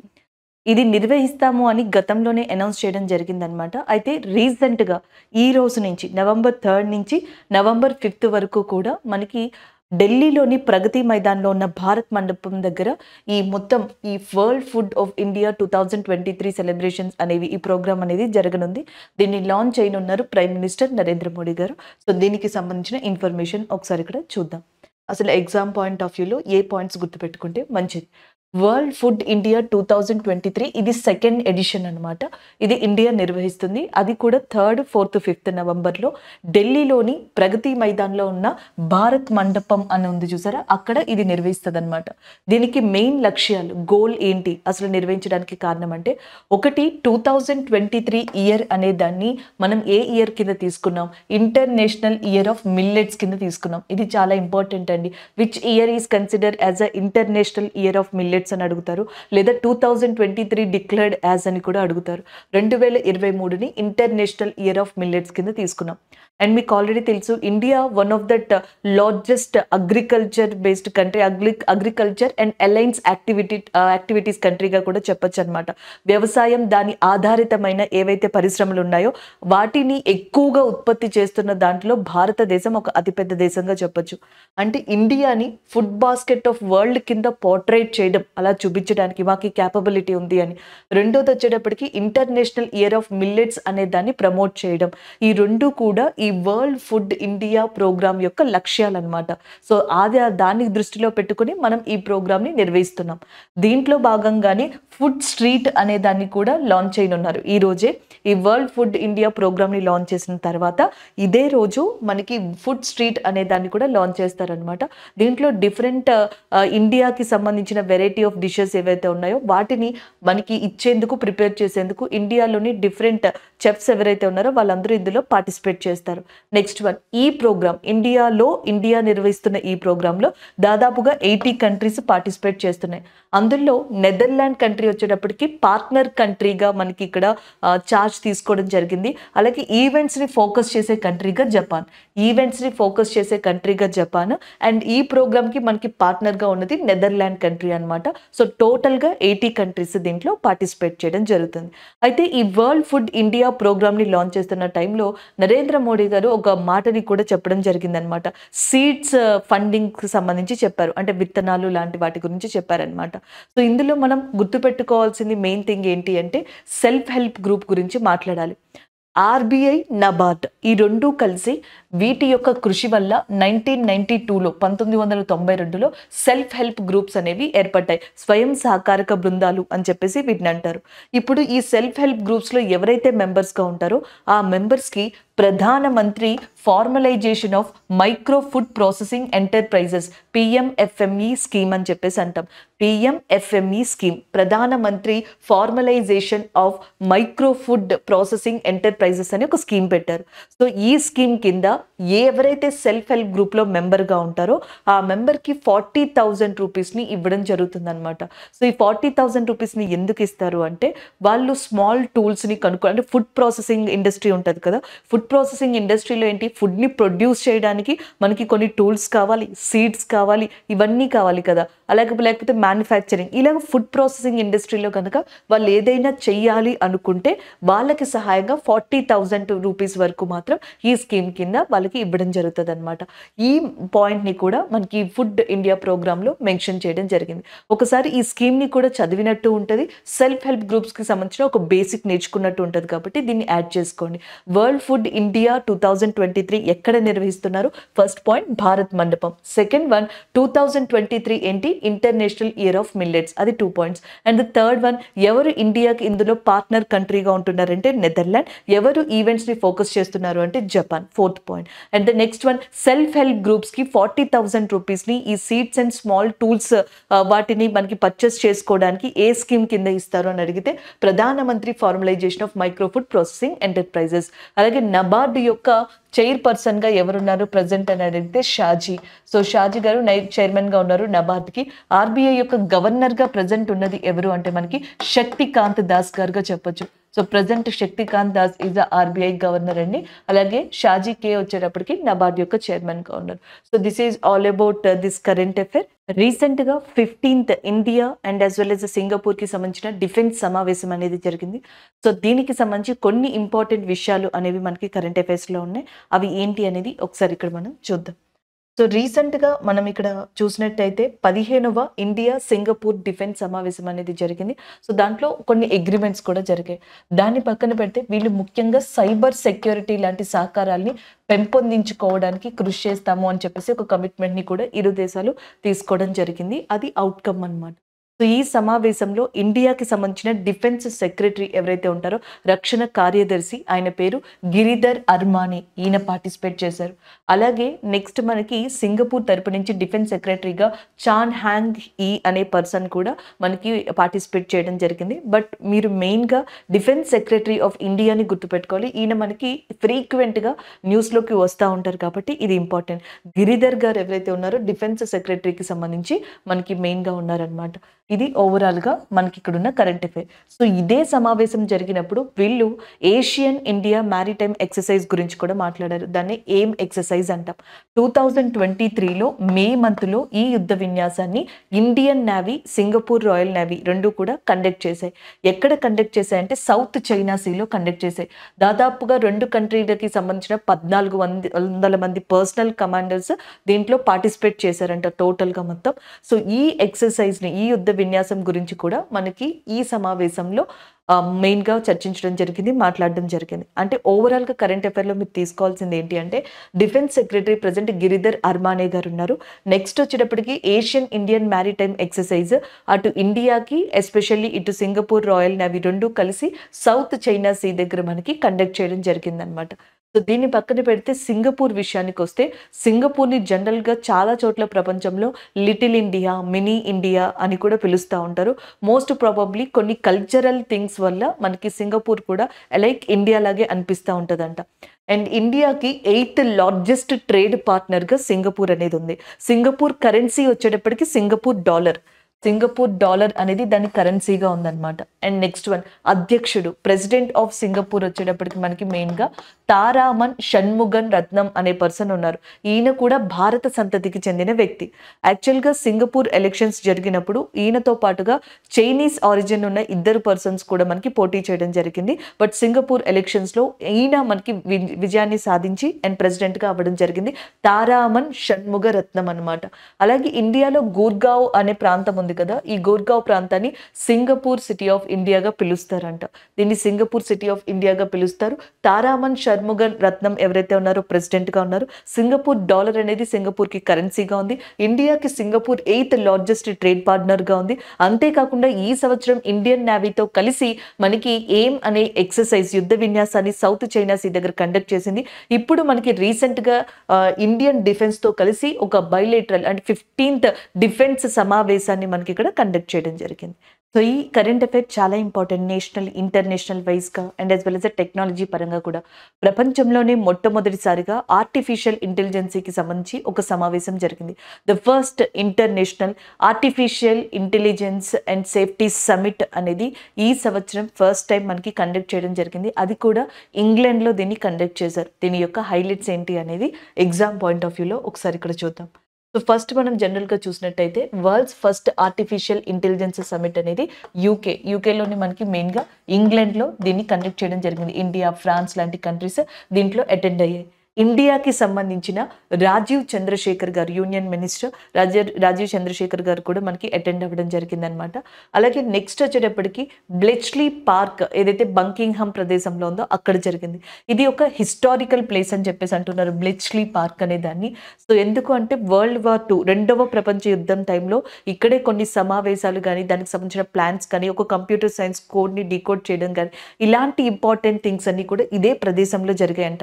ఇది నిర్వహిస్తాము అని గతంలోనే అనౌన్స్ చేయడం జరిగిందనమాట అయితే రీసెంట్గా ఈ రోజు నుంచి నవంబర్ థర్డ్ నుంచి నవంబర్ ఫిఫ్త్ వరకు కూడా మనకి ఢిల్లీలోని ప్రగతి మైదాన్లో ఉన్న భారత్ మండపం దగ్గర ఈ మొత్తం ఈ World Food of India two thousand twenty three celebrations అనేవి ఈ ప్రోగ్రామ్ అనేది జరగనుంది దీన్ని లాంచ్ అయినున్నారు ప్రైమ్ మినిస్టర్ నరేంద్ర మోడీ గారు సో దీనికి సంబంధించిన ఇన్ఫర్మేషన్ ఒకసారి ఇక్కడ చూద్దాం అసలు ఎగ్జామ్ పాయింట్ ఆఫ్ వ్యూలో ఏ పాయింట్స్ గుర్తుపెట్టుకుంటే మంచిది World Food India two thousand twenty three ఇది సెకండ్ ఎడిషన్ అనమాట ఇది ఇండియా నిర్వహిస్తుంది అది కూడా థర్డ్ ఫోర్త్ ఫిఫ్త్ నవంబర్లో ఢిల్లీలోని ప్రగతి మైదాన్లో ఉన్న భారత్ మండపం అని ఉంది చూసారా అక్కడ ఇది నిర్వహిస్తుంది అనమాట దీనికి మెయిన్ లక్ష్యాలు గోల్ ఏంటి అసలు నిర్వహించడానికి కారణం అంటే ఒకటి two thousand twenty three year అనే దాన్ని మనం ఏ ఇయర్ కింద తీసుకున్నాం ఇంటర్నేషనల్ ఇయర్ ఆఫ్ మిల్లెట్స్ కింద తీసుకున్నాం ఇది చాలా ఇంపార్టెంట్ అండి which year is consider as a international year of millets dates అని అడుగుతారు లేదా two thousand twenty three declared as అని కూడా అడుగుతారు రెండు వేల ఇరవై మూడుని ఇంటర్నేషనల్ ఇయర్ ఆఫ్ మిల్లెట్స్ కింద తీసుకున్నాం అండ్ మీకు ఆల్రెడీ తెలుసు India one of that largest agriculture based country agri agriculture and alliance activity activities కంట్రీగా కూడా చెప్పొచ్చు అనమాట వ్యవసాయం దాని ఆధారితమైన ఏవైతే పరిశ్రమలు ఉన్నాయో వాటిని ఎక్కువగా ఉత్పత్తి చేస్తున్న దాంట్లో భారతదేశం ఒక అతిపెద్ద దేశంగా చెప్పొచ్చు అంటే ఇండియాని ఫుడ్ బాస్కెట్ ఆఫ్ వరల్డ్ కింద పోర్ట్రేట్ చేయడం అలా చూపించడానికి మాకు క్యాపబిలిటీ ఉంది అని రెండోది వచ్చేటప్పటికి ఇంటర్నేషనల్ ఇయర్ ఆఫ్ మిల్లెట్స్ అనే దాన్ని ప్రమోట్ చేయడం ఈ రెండు కూడా ఈ వరల్డ్ ఫుడ్ ఇండియా ప్రోగ్రామ్ యొక్క లక్ష్యాలన్నమాట సో అది దాన్ని దృష్టిలో పెట్టుకుని మనం ఈ ప్రోగ్రామ్ని నిర్వహిస్తున్నాం దీంట్లో భాగంగానే ఫుడ్ స్ట్రీట్ అనే దాన్ని కూడా లాంచ్ అయినున్నారు ఈ రోజే ఈ వరల్డ్ ఫుడ్ ఇండియా ప్రోగ్రామ్ని లాంచ్ చేసిన తర్వాత ఇదే రోజు మనకి ఫుడ్ స్ట్రీట్ అనే దాన్ని కూడా లాంచ్ చేస్తారనమాట దీంట్లో డిఫరెంట్ ఇండియాకి సంబంధించిన వెరైటీ ఆఫ్ డిషెస్ ఏవైతే ఉన్నాయో వాటిని మనకి ఇచ్చేందుకు ప్రిపేర్ చేసేందుకు ఇండియాలోని డిఫరెంట్ చెఫ్స్ ఎవరైతే ఉన్నారో వాళ్ళందరూ ఇందులో పార్టిసిపేట్ చేస్తారు నెక్స్ట్ వన్ ఈ ప్రోగ్రామ్ ఇండియాలో ఇండియా నిర్వహిస్తున్న ఈ ప్రోగ్రాంలో దాదాపుగా ఎయిటీ కంట్రీస్ పార్టిసిపేట్ చేస్తున్నాయి అందులో నెదర్లాండ్ కంట్రీ వచ్చేటప్పటికి పార్ట్నర్ కంట్రీగా మనకి ఇక్కడ చార్జ్ తీసుకోవడం జరిగింది అలాగే ఈవెంట్స్ని ఫోకస్ చేసే కంట్రీగా జపాన్ ఈవెంట్స్ని ఫోకస్ చేసే కంట్రీగా జపాన్ అండ్ ఈ ప్రోగ్రామ్కి మనకి పార్ట్నర్గా ఉన్నది నెదర్లాండ్ కంట్రీ అనమాట సో టోటల్గా ఎయిటీ కంట్రీస్ దీంట్లో పార్టిసిపేట్ చేయడం జరుగుతుంది అయితే ఈ వరల్డ్ ఫుడ్ ఇండియా ప్రోగ్రామ్ని లాంచ్ చేస్తున్న టైంలో నరేంద్ర మోడీ గారు ఒక మాటని కూడా చెప్పడం జరిగిందనమాట సీడ్స్ ఫండింగ్కి సంబంధించి చెప్పారు అంటే విత్తనాలు లాంటి వాటి గురించి చెప్పారనమాట సో ఇందులో మనం గుర్తుపెట్టుకోవాల్సింది మెయిన్ థింగ్ ఏంటి అంటే సెల్ఫ్ హెల్ప్ గ్రూప్ గురించి మాట్లాడాలి ఆర్బీఐ నబార్డ్ ఈ రెండూ కలిసి వీటి యొక్క కృషి వల్ల నైన్టీన్ నైన్టీ టూలో పంతొమ్మిది వందల తొంభై రెండులో సెల్ఫ్ హెల్ప్ గ్రూప్స్ అనేవి ఏర్పడ్డాయి స్వయం సహకారక బృందాలు అని చెప్పేసి వీటిని అంటారు ఇప్పుడు ఈ సెల్ఫ్ హెల్ప్ గ్రూప్స్లో ఎవరైతే మెంబర్స్గా ఉంటారో ఆ మెంబర్స్కి Pradhan Mantri formalisation of micro food processing enterprises PMFME scheme అని చెప్పేసి అంటాం PMFME scheme Pradhan Mantri formalisation of micro food processing enterprises అని ఒక స్కీమ్ పెట్టారు సో ఈ స్కీమ్ కింద ఎవరైతే సెల్ఫ్ హెల్ప్ గ్రూప్లో మెంబర్గా ఉంటారో ఆ మెంబర్కి ఫార్టీ థౌజండ్ రూపీస్ని ఇవ్వడం జరుగుతుంది అనమాట సో ఈ ఫార్టీ థౌజండ్ రూపీస్ని ఎందుకు ఇస్తారు అంటే వాళ్ళు స్మాల్ టూల్స్ని కనుక్కో అంటే ఫుడ్ ప్రాసెసింగ్ ఇండస్ట్రీ ఉంటుంది కదా ఫుడ్ ప్రాసెసింగ్ ఇండస్ట్రీలో ఏంటి ఫుడ్ని ప్రొడ్యూస్ చేయడానికి మనకి కొన్ని టూల్స్ కావాలి సీడ్స్ కావాలి ఇవన్నీ కావాలి కదా అలాగే లేకపోతే మ్యానుఫ్యాక్చరింగ్ ఇలాగ ఫుడ్ ప్రాసెసింగ్ ఇండస్ట్రీలో కనుక వాళ్ళు ఏదైనా చెయ్యాలి అనుకుంటే వాళ్ళకి సహాయంగా ఫార్టీ థౌజండ్ రూపీస్ వరకు మాత్రం ఈ స్కీమ్ కింద వాళ్ళకి ఇవ్వడం జరుగుతుంది అనమాట ఈ పాయింట్ని కూడా మనకి ఫుడ్ ఇండియా ప్రోగ్రాంలో మెన్షన్ చేయడం జరిగింది ఒకసారి ఈ స్కీమ్ని కూడా చదివినట్టు ఉంటుంది సెల్ఫ్ హెల్ప్ గ్రూప్స్కి సంబంధించిన ఒక బేసిక్ నేర్చుకున్నట్టు ఉంటుంది కాబట్టి దీన్ని యాడ్ చేసుకోండి World Food India two thousand twenty three ఎక్కడ నిర్వహిస్తున్నారు first point Bharat Mandapam second one two thousand twenty three ఏంటి ఇంటర్నేషనల్ ఇయర్ ఆఫ్ మిల్లెట్స్ అది two points and third one ఎవరు ఇండియాకి ఇందులో పార్ట్నర్ కంట్రీగా ఉంటున్నారంటే నెదర్లాండ్ ఎవరు ఈవెంట్స్ని ఫోకస్ చేస్తున్నారు అంటే Japan fourth point and the next one self help గ్రూప్స్కి ఫార్టీ థౌజండ్ రూపీస్ని ఈ సీడ్స్ అండ్ స్మాల్ టూల్స్ వాటిని మనకి పర్చేస్ చేసుకోవడానికి ఏ స్కీమ్ కింద ఇస్తారు అని అడిగితే Pradhan Mantri formalisation of micro food processing enterprises అలాగే నబ్ నబార్డు యొక్క చైర్పర్సన్గా ఎవరున్నారు ప్రజెంట్ అని అడిగితే షాజీ సో షాజీ గారు నై చైర్మన్గా ఉన్నారు నబార్డ్కి ఆర్బీఐ యొక్క గవర్నర్గా ప్రజెంట్ ఉన్నది ఎవరు అంటే మనకి శక్తికాంత్ దాస్ గారుగా చెప్పొచ్చు so present Shaktikanta Das is RBI governor అండి అలాగే షాజీ కే వచ్చేటప్పటికి నబార్డ్ యొక్క చైర్మన్ ఉన్నారు so this is all about this current affair గా fifteenth India and as well as కి సంబంధించిన డిఫెన్స్ సమావేశం అనేది జరిగింది సో దీనికి సంబంధించి కొన్ని ఇంపార్టెంట్ విషయాలు అనేవి మనకి కరెంట్ లో ఉన్నాయి అవి ఏంటి అనేది ఒకసారి ఇక్కడ మనం చూద్దాం సో రీసెంట్గా మనం ఇక్కడ చూసినట్టయితే పదిహేనవ ఇండియా సింగపూర్ డిఫెన్స్ సమావేశం అనేది జరిగింది సో దాంట్లో కొన్ని అగ్రిమెంట్స్ కూడా జరిగాయి దాన్ని పక్కన పెడితే వీళ్ళు ముఖ్యంగా సైబర్ సెక్యూరిటీ లాంటి సహకారాల్ని పెంపొందించుకోవడానికి కృషి చేస్తాము అని చెప్పేసి ఒక కమిట్మెంట్ని కూడా ఇరు దేశాలు తీసుకోవడం జరిగింది అది అవుట్కమ్ అనమాట సో ఈ సమావేశంలో ఇండియాకి సంబంధించిన డిఫెన్స్ సెక్రటరీ ఎవరైతే ఉంటారో రక్షణ కార్యదర్శి ఆయన పేరు గిరిధర్ అర్మానీ ఈయన పార్టిసిపేట్ చేశారు అలాగే నెక్స్ట్ మనకి సింగపూర్ తరపు నుంచి డిఫెన్స్ సెక్రటరీగా చాన్ హ్యాంగ్ ఈ అనే పర్సన్ కూడా మనకి పార్టిసిపేట్ చేయడం జరిగింది బట్ మీరు మెయిన్గా డిఫెన్స్ సెక్రటరీ ఆఫ్ ఇండియాని గుర్తుపెట్టుకోవాలి ఈయన మనకి ఫ్రీక్వెంట్గా న్యూస్లోకి వస్తూ ఉంటారు కాబట్టి ఇది ఇంపార్టెంట్ గిరిధర్ గారు ఎవరైతే ఉన్నారో డిఫెన్స్ సెక్రటరీకి సంబంధించి మనకి మెయిన్గా ఉన్నారనమాట ఇది ఓవరాల్గా మనకి ఇక్కడున్న కరెంట్ అఫేర్ సో ఇదే సమావేశం జరిగినప్పుడు వీళ్ళు ఏషియన్ ఇండియా మ్యారిటైమ్ ఎక్సర్సైజ్ గురించి కూడా మాట్లాడారు దాన్ని ఏం ఎక్సర్సైజ్ అంటాం టూ థౌజండ్ ట్వంటీ త్రీలో మే మంత్లో ఈ యుద్ధ విన్యాసాన్ని Indian Navy Singapore Royal Navy రెండు కూడా కండక్ట్ చేశాయి ఎక్కడ కండక్ట్ అంటే సౌత్ చైనా సీలో కండక్ట్ చేశాయి దాదాపుగా రెండు కంట్రీలకి సంబంధించిన పద్నాలుగు వందల మంది పర్సనల్ కమాండర్స్ దీంట్లో పార్టిసిపేట్ చేశారంట టోటల్గా మొత్తం సో ఈ ఎక్సర్సైజ్ని ఈ యుద్ధ విన్యాసం గురించి కూడా మనకి ఈ సమావేశంలో మెయిన్గా చర్చించడం జరిగింది మాట్లాడడం జరిగింది అంటే ఓవరాల్గా కరెంట్ అఫైర్లో మీరు తీసుకోవాల్సింది ఏంటి అంటే defence secretary present Giridhar Aramane గారు ఉన్నారు నెక్స్ట్ వచ్చేటప్పటికి ఏషియన్ ఇండియన్ మ్యారిటైమ్ ఎక్సర్సైజ్ అటు ఇండియాకి ఎస్పెషల్లీ ఇటు సింగపూర్ రాయల్ నేవీ రెండు కలిసి సౌత్ చైనా సీ దగ్గర మనకి కండక్ట్ చేయడం జరిగిందనమాట సో దీన్ని పక్కన పెడితే సింగపూర్ విషయానికి వస్తే సింగపూర్ని జనరల్గా చాలా చోట్ల ప్రపంచంలో లిటిల్ ఇండియా మినీ ఇండియా అని కూడా పిలుస్తూ ఉంటారు మోస్ట్ ప్రాబబ్లీ కొన్ని కల్చరల్ థింగ్స్ వల్ల మనకి సింగపూర్ కూడా లైక్ ఇండియా లాగే అనిపిస్తూ ఉంటుందంట అండ్ ఇండియాకి ఎయిత్ లార్జెస్ట్ ట్రేడ్ పార్ట్నర్గా సింగపూర్ అనేది ఉంది సింగపూర్ కరెన్సీ వచ్చేటప్పటికి సింగపూర్ డాలర్ సింగపూర్ డాలర్ అనేది దాని కరెన్సీగా ఉందన్నమాట అండ్ నెక్స్ట్ వన్ అధ్యక్షుడు ప్రెసిడెంట్ ఆఫ్ సింగపూర్ వచ్చేటప్పటికి మనకి మెయిన్గా తారామన్ షణ్ముగన్ రత్నం అనే పర్సన్ ఉన్నారు ఈయన కూడా భారత సంతతికి చెందిన వ్యక్తి యాక్చువల్గా సింగపూర్ ఎలక్షన్స్ జరిగినప్పుడు ఈయనతో పాటుగా చైనీస్ ఆరిజిన్ ఉన్న ఇద్దరు పర్సన్స్ కూడా మనకి పోటీ చేయడం జరిగింది బట్ సింగపూర్ ఎలక్షన్స్లో ఈయన మనకి విజయాన్ని సాధించి అండ్ ప్రెసిడెంట్గా అవ్వడం జరిగింది తారామన్ షణ్ముగ రత్నం అనమాట అలాగే ఇండియాలో గోర్గావ్ అనే ప్రాంతం ఉంది కదా ఈ గోర్గావ్ ప్రాంతాన్ని సింగపూర్ సిటీ ఆఫ్ ఇండియాగా పిలుస్తారంట దీన్ని సింగపూర్ సిటీ ఆఫ్ ఇండియాగా పిలుస్తారు తారామన్ షర్ షర్ముగన్ రత్నం ఎవరైతే ఉన్నారో ప్రెసిడెంట్గా ఉన్నారు సింగపూర్ డాలర్ అనేది సింగపూర్కి కరెన్సీగా ఉంది ఇండియాకి సింగపూర్ ఎయిత్ లార్జెస్ట్ ట్రేడ్ పార్ట్నర్గా ఉంది అంతేకాకుండా ఈ సంవత్సరం ఇండియన్ నేవీతో కలిసి మనకి ఏం అనే ఎక్సర్సైజ్ యుద్ధ విన్యాసాన్ని సౌత్ చైనా సీ దగ్గర కండక్ట్ చేసింది ఇప్పుడు మనకి రీసెంట్గా ఇండియన్ డిఫెన్స్తో కలిసి ఒక బయలేటరల్ అంటే ఫిఫ్టీన్త్ డిఫెన్స్ సమావేశాన్ని మనకి ఇక్కడ కండక్ట్ చేయడం జరిగింది సో ఈ కరెంట్ అఫైర్ చాలా ఇంపార్టెంట్ నేషనల్ ఇంటర్నేషనల్ వైజ్గా and as well as technology పరంగా కూడా ప్రపంచంలోనే మొట్టమొదటిసారిగా ఆర్టిఫిషియల్ ఇంటెలిజెన్సీకి సంబంధించి ఒక సమావేశం జరిగింది the first international artificial intelligence and safety summit అనేది ఈ సంవత్సరం ఫస్ట్ టైం మనకి కండక్ట్ చేయడం జరిగింది అది కూడా ఇంగ్లాండ్లో దీన్ని కండక్ట్ చేశారు దీని యొక్క హైలైట్స్ ఏంటి అనేది ఎగ్జామ్ పాయింట్ ఆఫ్ వ్యూలో ఒకసారి ఇక్కడ చూద్దాం సో ఫస్ట్ మనం జనరల్గా చూసినట్టయితే world's first artificial intelligence summit అనేది యూకే యూకేలోని మనకి మెయిన్గా ఇంగ్లాండ్లో దీన్ని కండక్ట్ చేయడం జరిగింది ఇండియా ఫ్రాన్స్ లాంటి కంట్రీస్ దీంట్లో అటెండ్ అయ్యాయి ఇండియాకి సంబంధించిన రాజీవ్ చంద్రశేఖర్ గారు యూనియన్ మినిస్టర్ రాజ రాజీవ్ చంద్రశేఖర్ గారు కూడా మనకి అటెండ్ అవ్వడం జరిగిందనమాట అలాగే నెక్స్ట్ వచ్చేటప్పటికి బ్లెచ్లీ పార్క్ ఏదైతే హమ్ ప్రదేశంలో ఉందో అక్కడ జరిగింది ఇది ఒక హిస్టారికల్ ప్లేస్ అని చెప్పేసి అంటున్నారు బ్లెచ్లీ పార్క్ అనే దాన్ని సో ఎందుకు అంటే వరల్డ్ వార్ టూ రెండవ ప్రపంచ యుద్ధం టైంలో ఇక్కడే కొన్ని సమావేశాలు కానీ దానికి సంబంధించిన ప్లాన్స్ కానీ ఒక కంప్యూటర్ సైన్స్ కోడ్ని డీకోడ్ చేయడం కానీ ఇలాంటి ఇంపార్టెంట్ థింగ్స్ అన్నీ కూడా ఇదే ప్రదేశంలో జరిగాయంట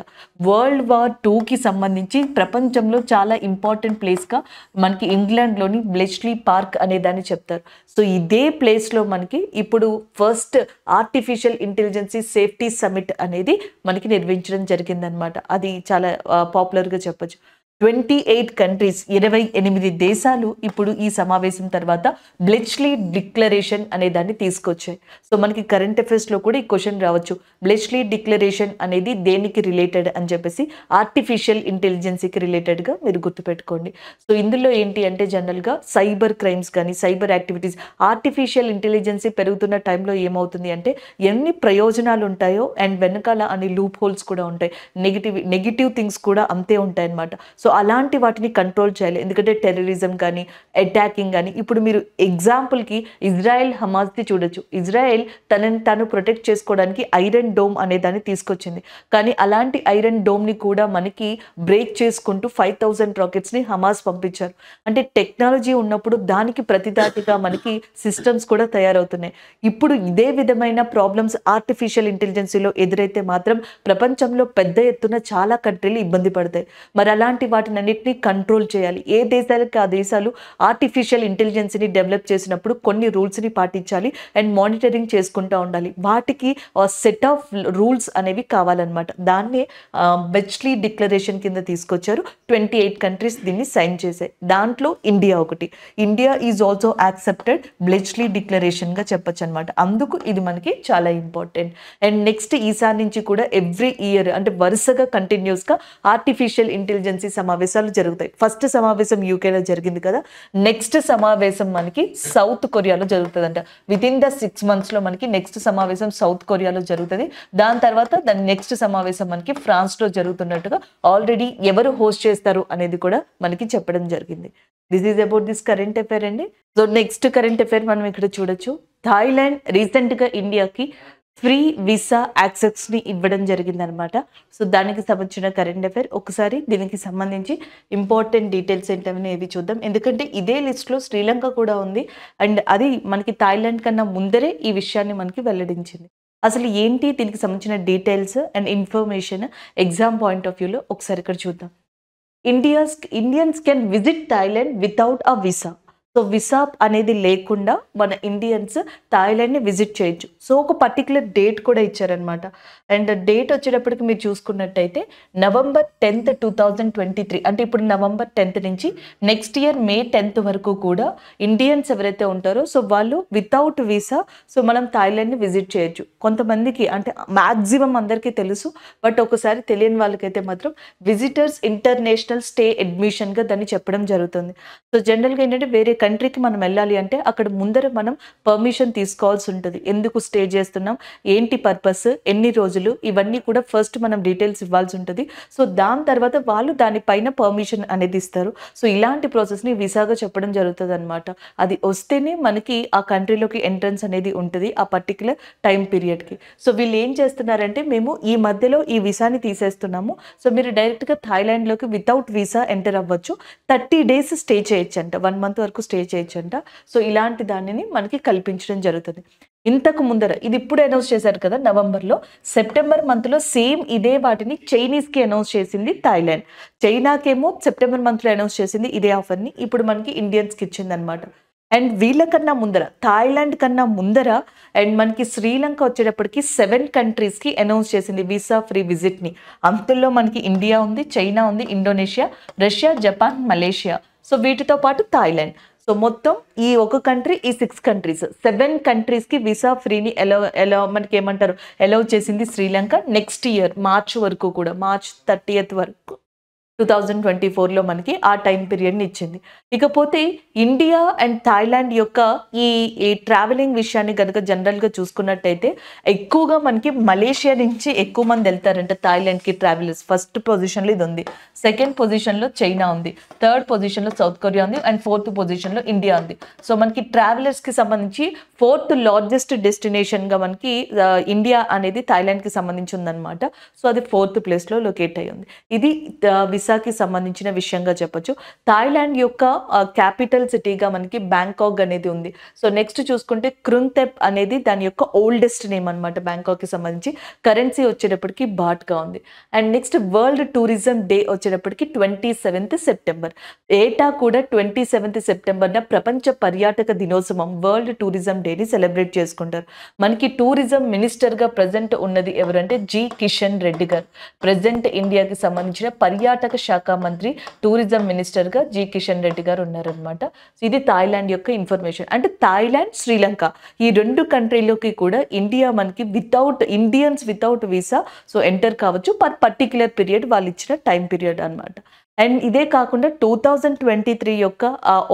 వరల్డ్ వార్ నెంబర్ టూకి సంబంధించి ప్రపంచంలో చాలా ఇంపార్టెంట్ ప్లేస్గా మనకి ఇంగ్లాండ్లోని బ్లెచ్లీ పార్క్ అనే దాన్ని చెప్తారు సో ఇదే ప్లేస్లో మనకి ఇప్పుడు first artificial intelligence safety summit అనేది మనకి నిర్వహించడం జరిగిందనమాట అది చాలా పాపులర్గా చెప్పచ్చు ట్వంటీ ఎయిట్ కంట్రీస్ ఇరవై ఎనిమిది దేశాలు ఇప్పుడు ఈ సమావేశం తర్వాత బ్లెచ్లీ డిక్లరేషన్ అనే దాన్ని తీసుకొచ్చాయి సో మనకి కరెంట్ అఫేర్స్లో కూడా ఈ క్వశ్చన్ రావచ్చు బ్లెచ్లీ డిక్లరేషన్ అనేది దేనికి రిలేటెడ్ అని చెప్పేసి ఆర్టిఫిషియల్ ఇంటెలిజెన్సీకి రిలేటెడ్గా మీరు గుర్తుపెట్టుకోండి సో ఇందులో ఏంటి అంటే జనరల్గా సైబర్ క్రైమ్స్ కానీ సైబర్ యాక్టివిటీస్ ఆర్టిఫిషియల్ ఇంటెలిజెన్సీ పెరుగుతున్న టైంలో ఏమవుతుంది అంటే ఎన్ని ప్రయోజనాలు ఉంటాయో అండ్ వెనకాల అనే లూప్ హోల్స్ కూడా ఉంటాయి నెగిటివ్ నెగిటివ్ థింగ్స్ కూడా అంతే ఉంటాయన్నమాట సో అలాంటి వాటిని కంట్రోల్ చేయాలి ఎందుకంటే టెర్రరిజం కానీ అటాకింగ్ కానీ ఇప్పుడు మీరు ఎగ్జాంపుల్కి ఇజ్రాయెల్ హమాజ్ది చూడొచ్చు ఇజ్రాయెల్ తనని తను ప్రొటెక్ట్ చేసుకోవడానికి ఐరన్ డోమ్ అనే దాన్ని తీసుకొచ్చింది కానీ అలాంటి ఐరన్ డోమ్ని కూడా మనకి బ్రేక్ చేసుకుంటూ ఫైవ్ థౌజండ్ రాకెట్స్ని హమాజ్ పంపించారు అంటే టెక్నాలజీ ఉన్నప్పుడు దానికి ప్రతిదాటిగా మనకి సిస్టమ్స్ కూడా తయారవుతున్నాయి ఇప్పుడు ఇదే విధమైన ప్రాబ్లమ్స్ ఆర్టిఫిషియల్ ఇంటెలిజెన్సీలో ఎదురైతే మాత్రం ప్రపంచంలో పెద్ద ఎత్తున చాలా కంట్రీలు ఇబ్బంది పడతాయి మరి అలాంటి వాటినన్నింటినీ కంట్రోల్ చేయాలి ఏ దేశాలకి ఆ దేశాలు ఆర్టిఫిషియల్ ఇంటెలిజెన్స్ని డెవలప్ చేసినప్పుడు కొన్ని రూల్స్ని పాటించాలి అండ్ మానిటరింగ్ చేసుకుంటూ ఉండాలి వాటికి సెట్ ఆఫ్ రూల్స్ అనేవి కావాలన్నమాట దాన్నే బెచ్లీ డిక్లరేషన్ కింద తీసుకొచ్చారు ట్వంటీ ఎయిట్ కంట్రీస్ దీన్ని సైన్ చేశాయి దాంట్లో ఇండియా ఒకటి India is also accepted Bletchley డిక్లరేషన్గా చెప్పచ్చు అనమాట అందుకు ఇది మనకి చాలా ఇంపార్టెంట్ అండ్ నెక్స్ట్ ఈసారి నుంచి కూడా ఎవ్రీ ఇయర్ అంటే వరుసగా కంటిన్యూస్గా ఆర్టిఫిషియల్ ఇంటెలిజెన్సీ సమావేశాలు జరుగుతాయి ఫస్ట్ సమావేశం యూకేలో జరిగింది కదా నెక్స్ట్ సమావేశం మనకి సౌత్ కొరియాలో జరుగుతుందంట విత్ ఇన్ ద సిక్స్ మంత్స్లో మనకి నెక్స్ట్ సమావేశం సౌత్ కొరియాలో జరుగుతుంది దాని తర్వాత దాని నెక్స్ట్ సమావేశం మనకి ఫ్రాన్స్లో జరుగుతున్నట్టుగా ఆల్రెడీ ఎవరు హోస్ట్ చేస్తారు అనేది కూడా మనకి చెప్పడం జరిగింది this is about this current affair అండి సో నెక్స్ట్ కరెంట్ అఫైర్ మనం ఇక్కడ చూడొచ్చు థాయిలాండ్ రీసెంట్గా ఇండియాకి ఫ్రీ విసా యాక్సెస్ని ఇవ్వడం జరిగిందనమాట సో దానికి సంబంధించిన కరెంట్ అఫైర్ ఒకసారి దీనికి సంబంధించి ఇంపార్టెంట్ డీటెయిల్స్ ఏంటనేవి చూద్దాం ఎందుకంటే ఇదే లిస్ట్లో శ్రీలంక కూడా ఉంది అండ్ అది మనకి థాయిలాండ్ కన్నా ముందరే ఈ విషయాన్ని మనకి వెల్లడించింది అసలు ఏంటి దీనికి సంబంధించిన details and information exam point of వ్యూలో ఒకసారి ఇక్కడ చూద్దాం India's Indians can visit Thailand without a visa so విసాప్ అనేది లేకుండా మన ఇండియన్స్ థాయిలాండ్ని విజిట్ చేయొచ్చు సో ఒక పర్టికులర్ డేట్ కూడా ఇచ్చారనమాట అండ్ డేట్ వచ్చేటప్పటికి మీరు చూసుకున్నట్టయితే November tenth two thousand twenty three అంటే ఇప్పుడు నవంబర్ టెన్త్ నుంచి నెక్స్ట్ ఇయర్ మే టెన్త్ వరకు కూడా ఇండియన్స్ ఎవరైతే ఉంటారో సో వాళ్ళు వితౌట్ వీసా సో మనం థాయిలాండ్ని విజిట్ చేయొచ్చు కొంతమందికి అంటే మ్యాక్సిమం అందరికీ తెలుసు బట్ ఒకసారి తెలియని వాళ్ళకైతే మాత్రం విజిటర్స్ ఇంటర్నేషనల్ స్టే అడ్మిషన్గా దాన్ని చెప్పడం జరుగుతుంది సో జనరల్గా ఏంటంటే వేరే కంట్రీకి మనం వెళ్ళాలి అంటే అక్కడ ముందర మనం పర్మిషన్ తీసుకోవాల్సి ఉంటుంది ఎందుకు స్టే చేస్తున్నాం ఏంటి పర్పస్ ఎన్ని రోజులు ఇవన్నీ కూడా ఫస్ట్ మనం డీటెయిల్స్ ఇవ్వాల్సి ఉంటుంది సో దాని తర్వాత వాళ్ళు దానిపైన పర్మిషన్ అనేది ఇస్తారు సో ఇలాంటి ప్రాసెస్ని విసాగా చెప్పడం జరుగుతుంది అనమాట అది వస్తేనే మనకి ఆ కంట్రీలోకి ఎంట్రన్స్ అనేది ఉంటుంది ఆ పర్టికులర్ టైం పీరియడ్కి సో వీళ్ళు ఏం చేస్తున్నారంటే మేము ఈ మధ్యలో ఈ విసాని తీసేస్తున్నాము సో మీరు డైరెక్ట్గా థాయిలాండ్లోకి వితౌట్ వీసా ఎంటర్ అవ్వచ్చు థర్టీ డేస్ స్టే చేయొచ్చు అంట వన్ మంత్ వరకు స్టే స్టే చేయొచ్చంట సో ఇలాంటి దానిని మనకి కల్పించడం జరుగుతుంది ఇంతకు ముందర ఇది ఇప్పుడు అనౌన్స్ చేశారు కదా నవంబర్లో సెప్టెంబర్ మంత్లో సేమ్ ఇదే వాటిని చైనీస్కి అనౌన్స్ చేసింది థాయిలాండ్ చైనాకేమో సెప్టెంబర్ మంత్లో అనౌన్స్ చేసింది ఇదే ఆఫర్ని ఇప్పుడు మనకి ఇండియన్స్కి ఇచ్చిందనమాట అండ్ వీళ్ళకన్నా ముందర థాయిలాండ్ కన్నా ముందర అండ్ మనకి శ్రీలంక వచ్చేటప్పటికి సెవెన్ కంట్రీస్కి అనౌన్స్ చేసింది వీసా ఫ్రీ విజిట్ని అంతుల్లో మనకి ఇండియా ఉంది చైనా ఉంది Indonesia Russia Japan Malaysia so వీటితో పాటు థాయిలాండ్ సో మొత్తం ఈ ఒక కంట్రీ ఈ సిక్స్ కంట్రీస్ సెవెన్ కంట్రీస్కి వీసా ఫ్రీని ఎలా ఎలా మనకి ఏమంటారు అలౌ చేసింది శ్రీలంక నెక్స్ట్ ఇయర్ మార్చ్ వరకు కూడా మార్చ్ థర్టీయత్ వరకు టూ థౌజండ్ ట్వంటీ ఫోర్లో మనకి ఆ టైం పీరియడ్ని ఇచ్చింది ఇకపోతే ఇండియా అండ్ థాయిలాండ్ యొక్క ఈ ఈ ట్రావెలింగ్ విషయాన్ని కనుక జనరల్గా చూసుకున్నట్టయితే ఎక్కువగా మనకి మలేషియా నుంచి ఎక్కువ మంది వెళ్తారంటే థాయిలాండ్కి ట్రావెలర్స్ ఫస్ట్ పొజిషన్లో ఇది ఉంది సెకండ్ పొజిషన్లో చైనా ఉంది థర్డ్ పొజిషన్లో సౌత్ కొరియా ఉంది అండ్ ఫోర్త్ పొజిషన్లో ఇండియా ఉంది సో మనకి ట్రావెలర్స్కి సంబంధించి ఫోర్త్ లార్జెస్ట్ డెస్టినేషన్గా మనకి ఇండియా అనేది థాయిలాండ్కి సంబంధించి ఉందన్నమాట సో అది ఫోర్త్ ప్లేస్లో లొకేట్ అయ్యింది ఇది వీసాకి సంబంధించిన విషయంగా చెప్పొచ్చు థాయిలాండ్ యొక్క క్యాపిటల్ సిటీగా మనకి బ్యాంకాక్ అనేది ఉంది సో నెక్స్ట్ చూసుకుంటే క్రుంతెప్ అనేది దాని యొక్క ఓల్డెస్ట్ నేమ్ అనమాట బ్యాంకాక్కి సంబంధించి కరెన్సీ వచ్చేటప్పటికి బాట్గా ఉంది and next world tourism day వచ్చేటప్పటికి ట్వంటీ సెవెంత్ సెప్టెంబర్ ఏటా కూడా ట్వంటీ సెవెంత్ సెప్టెంబర్న ప్రపంచ పర్యాటక దినోత్సవం వరల్డ్ టూరిజం డేని సెలబ్రేట్ చేసుకుంటారు మనకి టూరిజం మినిస్టర్గా ప్రజెంట్ ఉన్నది ఎవరంటే జి కిషన్ రెడ్డి గారు ప్రజెంట్ ఇండియాకి సంబంధించిన పర్యాటక శాఖ మంత్రి టూరిజం మినిస్టర్గా జి కిషన్ రెడ్డి గారు ఉన్నారనమాట ఇది థాయిలాండ్ యొక్క ఇన్ఫర్మేషన్ అంటే థాయిలాండ్ శ్రీలంక ఈ రెండు కంట్రీలోకి కూడా ఇండియా మనకి without Indians without visa so enter కావచ్చు పర్ పర్టిక్యులర్ పీరియడ్ వాళ్ళు ఇచ్చిన టైం పీరియడ్ అనమాట అండ్ ఇదే కాకుండా టూ థౌజండ్ ట్వంటీ త్రీ యొక్క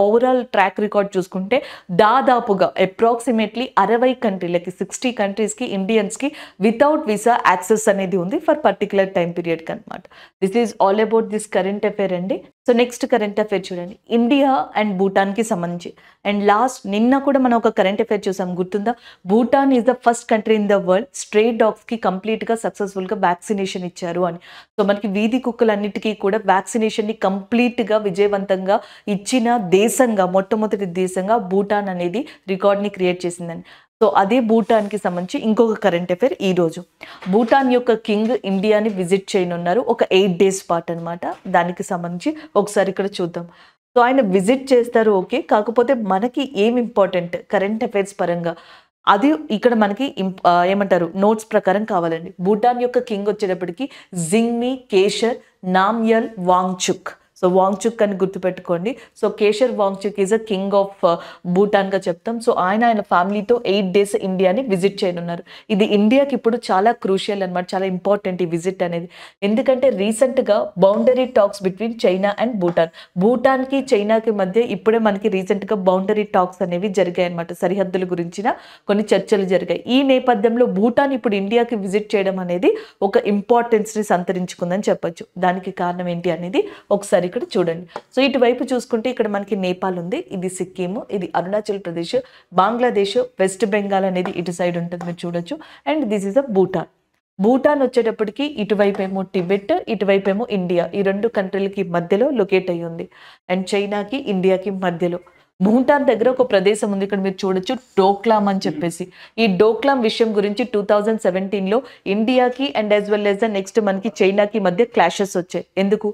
ఓవరాల్ ట్రాక్ రికార్డ్ చూసుకుంటే దాదాపుగా అప్రాక్సిమేట్లీ అరవై కంట్రీలకి సిక్స్టీ కంట్రీస్కి ఇండియన్స్కి వితౌట్ వీసా యాక్సెస్ అనేది ఉంది ఫర్ పర్టికులర్ టైం పీరియడ్కి అనమాట this is all about this current affair అండి సో నెక్స్ట్ కరెంట్ అఫేర్ చూడండి ఇండియా అండ్ భూటాన్కి సంబంధించి అండ్ లాస్ట్ నిన్న కూడా మనం ఒక కరెంట్ అఫేర్ చూసాం గుర్తుందా Bhutan is the first country in the world stray డాగ్స్కి కంప్లీట్గా సక్సెస్ఫుల్గా వ్యాక్సినేషన్ ఇచ్చారు అని సో మనకి వీధి కుక్కలన్నిటికీ కూడా వ్యాక్సినేషన్ని కంప్లీట్గా విజయవంతంగా ఇచ్చిన దేశంగా మొట్టమొదటి దేశంగా భూటాన్ అనేది రికార్డ్ని క్రియేట్ చేసిందని సో అది భూటాన్కి సంబంధించి ఇంకొక కరెంట్ అఫైర్ ఈరోజు భూటాన్ యొక్క కింగ్ ఇండియాని విజిట్ చేయనున్నారు ఒక ఎయిట్ డేస్ పాటు అనమాట దానికి సంబంధించి ఒకసారి ఇక్కడ చూద్దాం సో ఆయన విజిట్ చేస్తారు ఓకే కాకపోతే మనకి ఏం ఇంపార్టెంట్ కరెంట్ అఫైర్స్ పరంగా అది ఇక్కడ మనకి ఏమంటారు నోట్స్ ప్రకారం కావాలండి భూటాన్ యొక్క కింగ్ వచ్చేటప్పటికి జింగ్మి కేషర్ నామ్యల్ వాంగ్చుక్ సో వాంగ్చుక్ అని గుర్తుపెట్టుకోండి so Khesar Wangchuck is a king of భూటాన్గా చెప్తాం సో ఆయన ఆయన ఫ్యామిలీతో ఎయిట్ డేస్ ఇండియాని విజిట్ చేయనున్నారు ఇది ఇండియాకి ఇప్పుడు చాలా క్రూషియల్ అనమాట చాలా ఇంపార్టెంట్ ఈ విజిట్ అనేది ఎందుకంటే రీసెంట్గా boundary talks between China and Bhutan భూటాన్కి చైనాకి మధ్య ఇప్పుడే మనకి రీసెంట్గా బౌండరీ టాక్స్ అనేవి జరిగాయి అనమాట సరిహద్దుల గురించిన కొన్ని చర్చలు జరిగాయి ఈ నేపథ్యంలో భూటాన్ ఇప్పుడు ఇండియాకి విజిట్ చేయడం అనేది ఒక ఇంపార్టెన్స్ని సంతరించుకుందని చెప్పొచ్చు దానికి కారణం ఏంటి అనేది ఒకసారి ఇక్కడ చూడండి సో ఇటువైపు చూసుకుంటే ఇక్కడ మనకి నేపాల్ ఉంది ఇది సిక్కిము ఇది అరుణాచల్ ప్రదేశ్ బంగ్లాదేశ్ వెస్ట్ బెంగాల్ అనేది ఇటు సైడ్ ఉంటుంది మీరు చూడొచ్చు and this is a Bhutan Bhutan వచ్చేటప్పటికి ఇటువైపు ఏమో టిబెట్ ఇటువైపు ఏమో ఇండియా ఈ రెండు కంట్రీలకి మధ్యలో లొకేట్ అయ్యి ఉంది అండ్ చైనాకి ఇండియాకి మధ్యలో భూటాన్ దగ్గర ఒక ప్రదేశం ఉంది ఇక్కడ మీరు చూడొచ్చు డోక్లాం అని చెప్పేసి ఈ డోక్లాం విషయం గురించి టూ థౌజండ్ సెవెంటీన్లో ఇండియాకి and as well as next మనకి చైనాకి మధ్య క్లాషెస్ వచ్చాయి ఎందుకు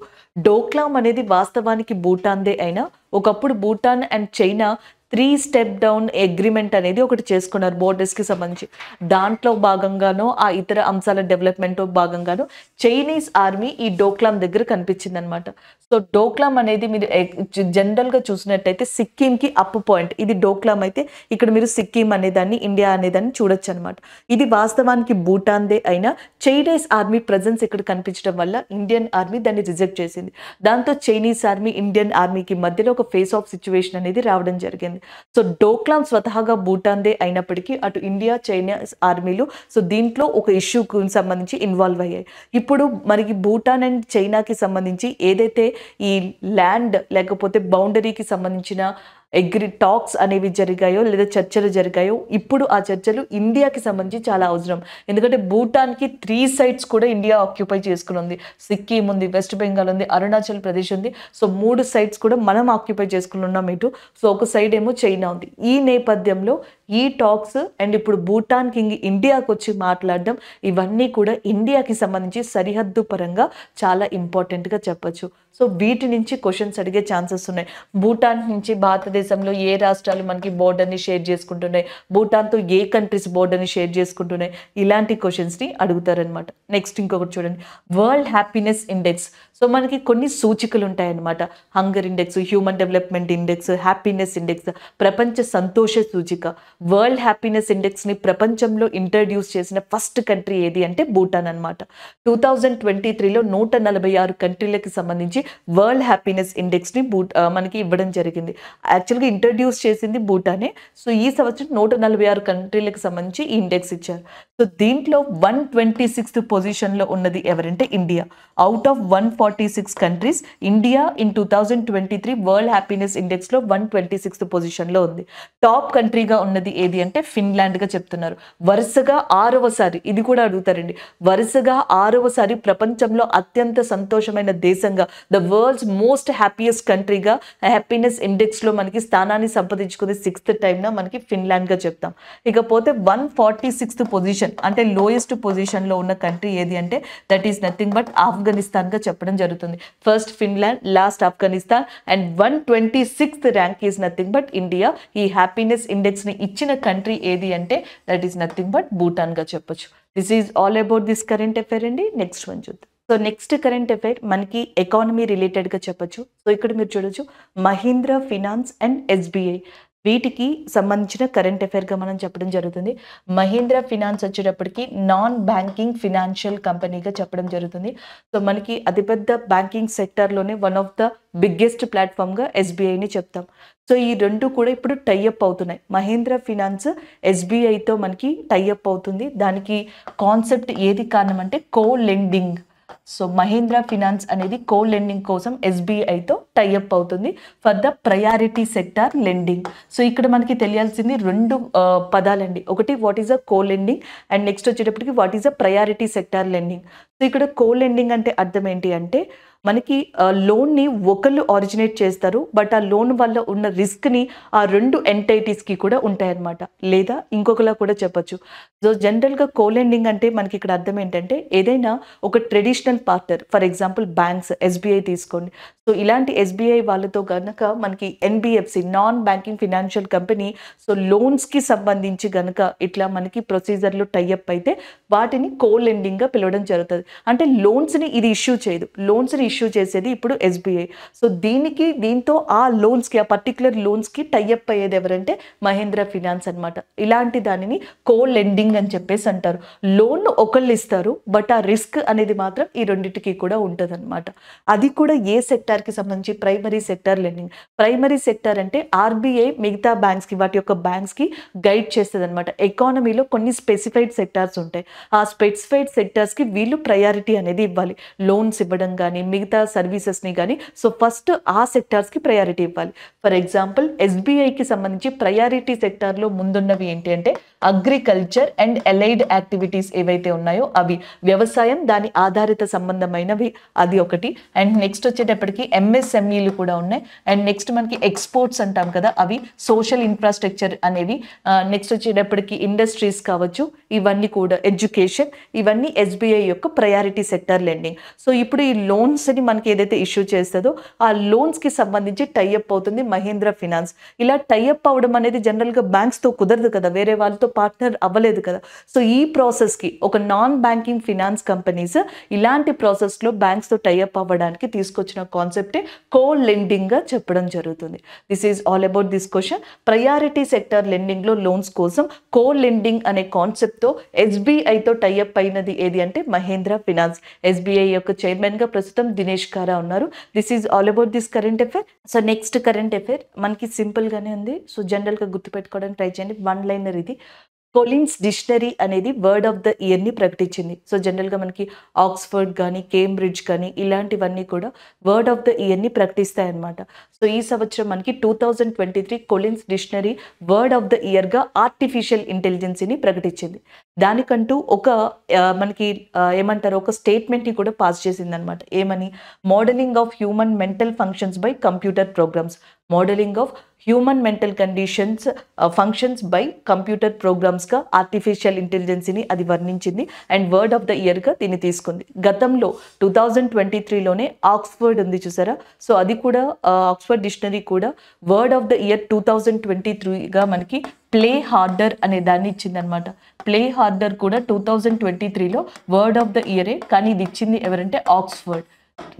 డోక్లాం అనేది వాస్తవానికి భూటాన్దే అయినా ఒకప్పుడు Bhutan and China three step down agreement అనేది ఒకటి చేసుకున్నారు బోర్డర్స్కి సంబంధించి దాంట్లో భాగంగానో ఆ ఇతర అంశాల డెవలప్మెంట్ భాగంగానో చైనీస్ ఆర్మీ ఈ డోక్లాం దగ్గర కనిపించింది అనమాట సో డోక్లాం అనేది మీరు జనరల్గా చూసినట్టయితే సిక్కింకి అప్ పాయింట్ ఇది డోక్లాం అయితే ఇక్కడ మీరు సిక్కిం అనేదాన్ని ఇండియా అనేదాన్ని చూడొచ్చు అనమాట ఇది వాస్తవానికి భూటాన్దే అయినా చైనీస్ ఆర్మీ ప్రజెన్స్ ఇక్కడ కనిపించడం వల్ల ఇండియన్ ఆర్మీ దాన్ని రిజెక్ట్ చేసింది దాంతో చైనీస్ ఆర్మీ ఇండియన్ ఆర్మీకి మధ్యలో ఒక ఫేస్ ఆఫ్ సిచ్యువేషన్ అనేది రావడం జరిగింది జరిగింది సో డోక్లాం స్వతహాగా భూటాన్దే అయినప్పటికీ అటు ఇండియా చైనా ఆర్మీలు సో దీంట్లో ఒక ఇష్యూకు సంబంధించి ఇన్వాల్వ్ అయ్యాయి ఇప్పుడు మనకి భూటాన్ అండ్ చైనాకి సంబంధించి ఏదైతే ఈ ల్యాండ్ లేకపోతే బౌండరీకి సంబంధించిన ఎగ్రి టాక్స్ అనేవి జరిగాయో లేదా చర్చలు జరిగాయో ఇప్పుడు ఆ చర్చలు ఇండియాకి సంబంధించి చాలా అవసరం ఎందుకంటే భూటాన్కి త్రీ సైడ్స్ కూడా ఇండియా ఆక్యుపై చేసుకుని ఉంది సిక్కిం ఉంది వెస్ట్ బెంగాల్ ఉంది అరుణాచల్ ప్రదేశ్ ఉంది సో మూడు సైడ్స్ కూడా మనం ఆక్యుపై చేసుకుని ఉన్నాం ఇటు సో ఒక సైడ్ ఏమో చైనా ఉంది ఈ నేపథ్యంలో ఈ టాక్స్ అండ్ ఇప్పుడు భూటాన్ కింగ్ ఇండియాకి వచ్చి మాట్లాడడం ఇవన్నీ కూడా ఇండియాకి సంబంధించి సరిహద్దు పరంగా చాలా ఇంపార్టెంట్గా చెప్పచ్చు సో వీటి నుంచి క్వశ్చన్స్ అడిగే ఛాన్సెస్ ఉన్నాయి భూటాన్ నుంచి భారతదేశం భారతదేశంలో ఏ రాష్ట్రాలు మనకి బోర్డర్ని షేర్ చేసుకుంటున్నాయి భూటాన్తో ఏ కంట్రీస్ బోర్డర్ని షేర్ చేసుకుంటున్నాయి ఇలాంటి క్వశ్చన్స్ని అడుగుతారనమాట నెక్స్ట్ ఇంకొకటి చూడండి వరల్డ్ హ్యాపీనెస్ ఇండెక్స్ సో మనకి కొన్ని సూచికలు ఉంటాయన్నమాట hunger index human development index happiness index ప్రపంచ సంతోష సూచిక వరల్డ్ హ్యాపీనెస్ ఇండెక్స్ని ప్రపంచంలో ఇంట్రడ్యూస్ చేసిన ఫస్ట్ కంట్రీ ఏది అంటే భూటాన్ అనమాట టూ థౌజండ్ ట్వంటీ త్రీలో నూట నలభై ఆరు కంట్రీలకి సంబంధించి వరల్డ్ హ్యాపీనెస్ ఇండెక్స్ని భూట్ మనకి ఇవ్వడం జరిగింది యాక్చువల్గా ఇంట్రడ్యూస్ చేసింది భూటానే సో ఈ సంవత్సరం నూట నలభై ఆరు కంట్రీలకు సంబంధించి ఈ ఇండెక్స్ ఇచ్చారు సో దీంట్లో వన్ ట్వంటీ సిక్స్త్ పొజిషన్లో ఉన్నది ఎవరంటే India out of one forty six countries India in two thousand twenty three world happiness ఇండెక్స్లో వన్ ట్వంటీ సిక్స్త్ పొజిషన్లో ఉంది టాప్ కంట్రీగా ఉన్నది ఏది అంటే ఫిన్లాండ్గా చెప్తున్నారు వరుసగా ఆరవసారి ఇది కూడా అడుగుతారండి వరుసగా ఆరవసారి ప్రపంచంలో అత్యంత సంతోషమైన దేశంగా ద వరల్డ్స్ మోస్ట్ హ్యాపీయెస్ట్ కంట్రీగా హ్యాపీనెస్ ఇండెక్స్లో మనకి స్థానాన్ని సంపాదించుకునే సిక్స్త్ టైంన మనకి ఫిన్లాండ్గా చెప్తాం ఇకపోతే one forty sixth position position అంటే లోయెస్ట్ పొజిషన్లో ఉన్న కంట్రీ ఏది అంటే దట్ ఈస్ నథింగ్ బట్ ఆఫ్ఘనిస్తాన్గా చెప్పడం జరుగుతుంది first Finland last Afghanistan and one twenty sixth rank is nothing but India ఈ హ్యాపీనెస్ ఇండెక్స్ని ఇచ్చిన కంట్రీ ఏది అంటే దట్ ఈస్ నథింగ్ బట్ భూటాన్గా చెప్పొచ్చు this is all about this current affair అండి నెక్స్ట్ వన్ చూద్దాం సో నెక్స్ట్ కరెంట్ అఫైర్ మనకి ఎకానమీ రిలేటెడ్గా చెప్పొచ్చు సో ఇక్కడ మీరు చూడొచ్చు మహీంద్ర ఫినాన్స్ అండ్ ఎస్బీఐ వీటికి సంబంధించిన కరెంట్ అఫైర్గా మనం చెప్పడం జరుగుతుంది మహీంద్ర ఫినాన్స్ వచ్చేటప్పటికి నాన్ బ్యాంకింగ్ ఫినాన్షియల్ కంపెనీగా చెప్పడం జరుగుతుంది సో మనకి అతిపెద్ద బ్యాంకింగ్ సెక్టర్లోనే వన్ ఆఫ్ ద బిగ్గెస్ట్ ప్లాట్ఫామ్గా ఎస్బీఐని చెప్తాం సో ఈ రెండు కూడా ఇప్పుడు టైఅప్ అవుతున్నాయి మహేంద్ర ఫినాన్స్ ఎస్బీఐతో మనకి టైఅప్ అవుతుంది దానికి కాన్సెప్ట్ ఏది కారణం అంటే co lending so Mahindra Finance అనేది కో లెండింగ్ కోసం ఎస్బీఐతో టైఅప్ అవుతుంది for the priority sector lending so ఇక్కడ మనకి తెలియాల్సింది రెండు పదాలండి ఒకటి what is a co lending and next వచ్చేటప్పటికి what is a priority sector lending so ఇక్కడ కో లెండింగ్ అంటే అర్థం ఏంటి అంటే మనకి లోన్ని ఒకళ్ళు ఆరిజినేట్ చేస్తారు బట్ ఆ లోన్ వల్ల ఉన్న రిస్క్ని ఆ రెండు ఎంటైటీస్కి కూడా ఉంటాయన్నమాట లేదా ఇంకొకలా కూడా చెప్పచ్చు సో జనరల్గా కోలెండింగ్ అంటే మనకి ఇక్కడ అర్థం ఏంటంటే ఏదైనా ఒక traditional partner for example banks SBI తీసుకోండి సో ఇలాంటి ఎస్బీఐ వాళ్ళతో కనుక మనకి NBFC non banking financial company so లోన్స్కి సంబంధించి కనుక ఇట్లా మనకి ప్రొసీజర్లు టైఅప్ అయితే వాటిని ఎండింగ్గా పిలవడం జరుగుతుంది అంటే లోన్స్ని ఇది ఇష్యూ చేయదు లోన్స్ని ఇష్యూ ఇష్యూ చేసేది ఇప్పుడు ఎస్బీఐ సో దీనికి దీంతో ఆ లోన్స్కి ఆ పర్టికులర్ లోన్స్కి టైఅప్ అయ్యేది ఎవరంటే మహేంద్ర ఫినాన్స్ అనమాట ఇలాంటి దానిని కో లెండింగ్ అని చెప్పేసి అంటారు లోన్ ఒకళ్ళు ఇస్తారు బట్ ఆ రిస్క్ అనేది మాత్రం ఈ రెండింటికి కూడా ఉంటుంది అనమాట అది కూడా ఏ సెక్టార్కి సంబంధించి primary sector lending primary sector అంటే ఆర్బీఐ మిగతా బ్యాంక్స్కి వాటి యొక్క బ్యాంక్స్కి గైడ్ చేస్తుంది అనమాట ఎకానమీలో కొన్ని స్పెసిఫైడ్ సెక్టార్స్ ఉంటాయి ఆ స్పెసిఫైడ్ సెక్టార్స్కి వీళ్ళు ప్రయారిటీ అనేది ఇవ్వాలి లోన్స్ ఇవ్వడం కానీ మిగతా సర్వీసెస్ని కానీ సో ఫస్ట్ ఆ సెక్టార్స్కి ప్రయారిటీ ఇవ్వాలి ఫర్ ఎగ్జాంపుల్ ఎస్బీఐకి సంబంధించి ప్రయారిటీ సెక్టార్లో ముందున్నవి ఏంటి అంటే అగ్రికల్చర్ అండ్ ఎలైడ్ యాక్టివిటీస్ ఏవైతే ఉన్నాయో అవి వ్యవసాయం దాని ఆధారిత సంబంధమైనవి అది ఒకటి అండ్ నెక్స్ట్ వచ్చేటప్పటికి ఎంఎస్ఎంఈలు కూడా ఉన్నాయి అండ్ నెక్స్ట్ మనకి ఎక్స్పోర్ట్స్ అంటాం కదా అవి సోషల్ ఇన్ఫ్రాస్ట్రక్చర్ అనేవి నెక్స్ట్ వచ్చేటప్పటికి ఇండస్ట్రీస్ కావచ్చు ఇవన్నీ కూడా ఎడ్యుకేషన్ ఇవన్నీ ఎస్బీఐ యొక్క ప్రయారిటీ సెక్టర్ లెండింగ్ సో ఇప్పుడు ఈ లోన్స్ సబ్సిడీ మనకి ఏదైతే ఇష్యూ చేస్తుందో ఆ లోన్స్కి సంబంధించి టైఅప్ అవుతుంది మహేంద్ర ఫినాన్స్ ఇలా టైఅప్ అవ్వడం అనేది జనరల్గా బ్యాంక్స్తో కుదరదు కదా వేరే వాళ్ళతో పార్ట్నర్ అవ్వలేదు కదా సో ఈ ప్రాసెస్కి ఒక నాన్ బ్యాంకింగ్ ఫినాన్స్ కంపెనీస్ ఇలాంటి ప్రాసెస్లో బ్యాంక్స్తో టైఅప్ అవ్వడానికి తీసుకొచ్చిన కాన్సెప్టే కో లెండింగ్గా చెప్పడం జరుగుతుంది this is all about this question priority sector లెండింగ్లో లోన్స్ కోసం కో లెండింగ్ అనే కాన్సెప్ట్తో ఎస్బీఐతో టైఅప్ అయినది ఏది అంటే మహేంద్ర ఫినాన్స్ ఎస్బీఐ యొక్క చైర్మన్గా ప్రస్తుతం దినేష్ కారా ఉన్నారు this is all about this current affair so next current affair మనకి సింపుల్గానే ఉంది సో జనరల్గా గుర్తుపెట్టుకోవడానికి ట్రై చేయండి వన్ లైనర్ ఇది కొలిన్స్ డిక్షనరీ అనేది వర్డ్ ఆఫ్ ద ఇయర్ని ప్రకటించింది సో జనరల్గా మనకి ఆక్స్ఫర్డ్ కానీ కేంబ్రిడ్జ్ కానీ ఇలాంటివన్నీ కూడా వర్డ్ ఆఫ్ ద ఇయర్ని ప్రకటిస్తాయన్నమాట సో ఈ సంవత్సరం మనకి two thousand twenty three Collins dictionary word of the ఇయర్గా ఆర్టిఫిషియల్ ఇంటెలిజెన్సీని ప్రకటించింది దానికంటూ ఒక మనకి ఏమంటారు ఒక స్టేట్మెంట్ని కూడా పాస్ చేసింది అనమాట ఏమని modelling of human mental functions by computer programs modelling of human mental conditions functions by computer ప్రోగ్రామ్స్గా ఆర్టిఫిషియల్ ఇంటెలిజెన్సీని అది వర్ణించింది అండ్ వర్డ్ ఆఫ్ ద ఇయర్గా దీన్ని తీసుకుంది గతంలో టూ థౌజండ్ ట్వంటీ త్రీలోనే ఆక్స్ఫర్డ్ ఉంది చూసారా సో అది కూడా ఆక్స్ఫర్డ్ డిక్షనరీ కూడా word of the year two thousand twenty త్రీగా మనకి ప్లే హార్డర్ అనే దాన్ని ఇచ్చిందనమాట ప్లే హార్డర్ కూడా టూ థౌజండ్ ట్వంటీ త్రీలో వర్డ్ ఆఫ్ ద ఇయరే కానీ ఇది ఇచ్చింది ఎవరంటే ఆక్స్ఫర్డ్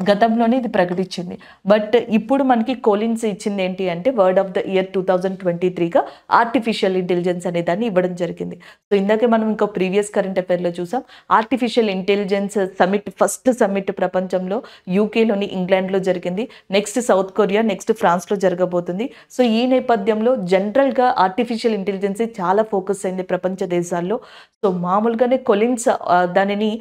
గతంలోనే ఇది ప్రకటించింది బట్ ఇప్పుడు మనకి కోలిన్స్ ఇచ్చింది ఏంటి అంటే word of the year two thousand twenty త్రీగా ఆర్టిఫిషియల్ ఇంటెలిజెన్స్ అనే దాన్ని ఇవ్వడం జరిగింది సో ఇందాకే మనం ఇంకో ప్రీవియస్ కరెంట్ అఫైర్లో చూసాం artificial intelligence summit first summit ప్రపంచంలో యూకేలోని ఇంగ్లాండ్లో జరిగింది నెక్స్ట్ సౌత్ కొరియా నెక్స్ట్ ఫ్రాన్స్లో జరగబోతుంది సో ఈ నేపథ్యంలో జనరల్గా ఆర్టిఫిషియల్ ఇంటెలిజెన్స్ చాలా ఫోకస్ అయింది ప్రపంచ దేశాల్లో సో మామూలుగానే కొలిన్స్ దానిని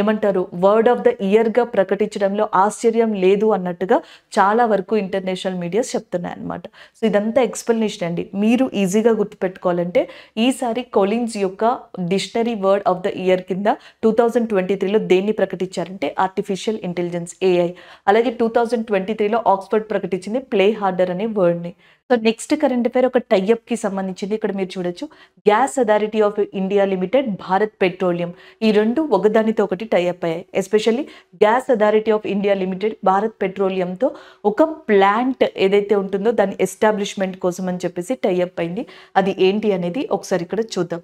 ఏమంటారు వర్డ్ ఆఫ్ ద ఇయర్గా ప్రకటించడం విషయంలో ఆశ్చర్యం లేదు అన్నట్టుగా చాలా వరకు ఇంటర్నేషనల్ మీడియాస్ చెప్తున్నాయి అనమాట సో ఇదంతా ఎక్స్ప్లెనేషన్ అండి మీరు ఈజీగా గుర్తుపెట్టుకోవాలంటే ఈసారి కొలిన్స్ యొక్క dictionary word of the year కింద టూ థౌజండ్ ట్వంటీ త్రీలో దేన్ని ప్రకటించారంటే ఆర్టిఫిషియల్ ఇంటెలిజెన్స్ ఏఐ అలాగే టూ థౌజండ్ ట్వంటీ త్రీలో ఆక్స్ఫర్డ్ ప్రకటించింది ప్లే హార్డర్ అనే వర్డ్ని సో నెక్స్ట్ కరెంట్ అఫేర్ ఒక టైఅప్ కి సంబంధించింది ఇక్కడ మీరు చూడొచ్చు Gas Authority of India Limited Bharat Petroleum ఈ రెండు ఒకదానితో ఒకటి టైఅప్ అయ్యాయి especially Gas Authority of India Limited Bharat పెట్రోలియంతో ఒక ప్లాంట్ ఏదైతే ఉంటుందో దాని ఎస్టాబ్లిష్మెంట్ కోసం అని చెప్పేసి టైఅప్ అయింది అది ఏంటి అనేది ఒకసారి ఇక్కడ చూద్దాం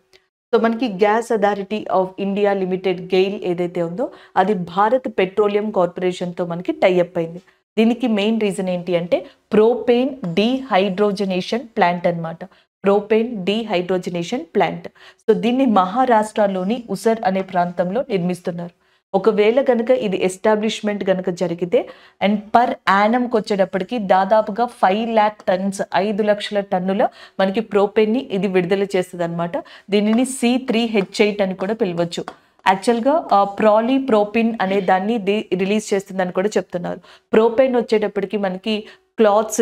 సో మనకి Gas Authority of India Limited GAIL ఏదైతే ఉందో అది భారత్ పెట్రోలియం కార్పొరేషన్తో మనకి టైఅప్ అయింది దీనికి మెయిన్ రీజన్ ఏంటి అంటే ప్రోపెయిన్ డీహైడ్రోజనేషన్ ప్లాంట్ అనమాట ప్రోపెయిన్ డీహైడ్రోజనేషన్ ప్లాంట్ సో దీన్ని మహారాష్ట్రలోని ఉసర్ అనే ప్రాంతంలో నిర్మిస్తున్నారు ఒకవేళ కనుక ఇది ఎస్టాబ్లిష్మెంట్ కనుక జరిగితే అండ్ పర్ యానంకి వచ్చేటప్పటికి దాదాపుగా ఫైవ్ ల్యాక్ టన్స్ ఐదు లక్షల టన్నుల మనకి ప్రోపెన్ని ఇది విడుదల చేస్తుంది అనమాట దీనిని సి త్రీ హెచ్ ఎయిట్ అని కూడా పిలవచ్చు యాక్చువల్గా ప్రాలీ ప్రోపిన్ అనే దాన్ని రిలీజ్ చేస్తుందని కూడా చెప్తున్నారు ప్రోపెన్ వచ్చేటప్పటికి మనకి క్లాత్స్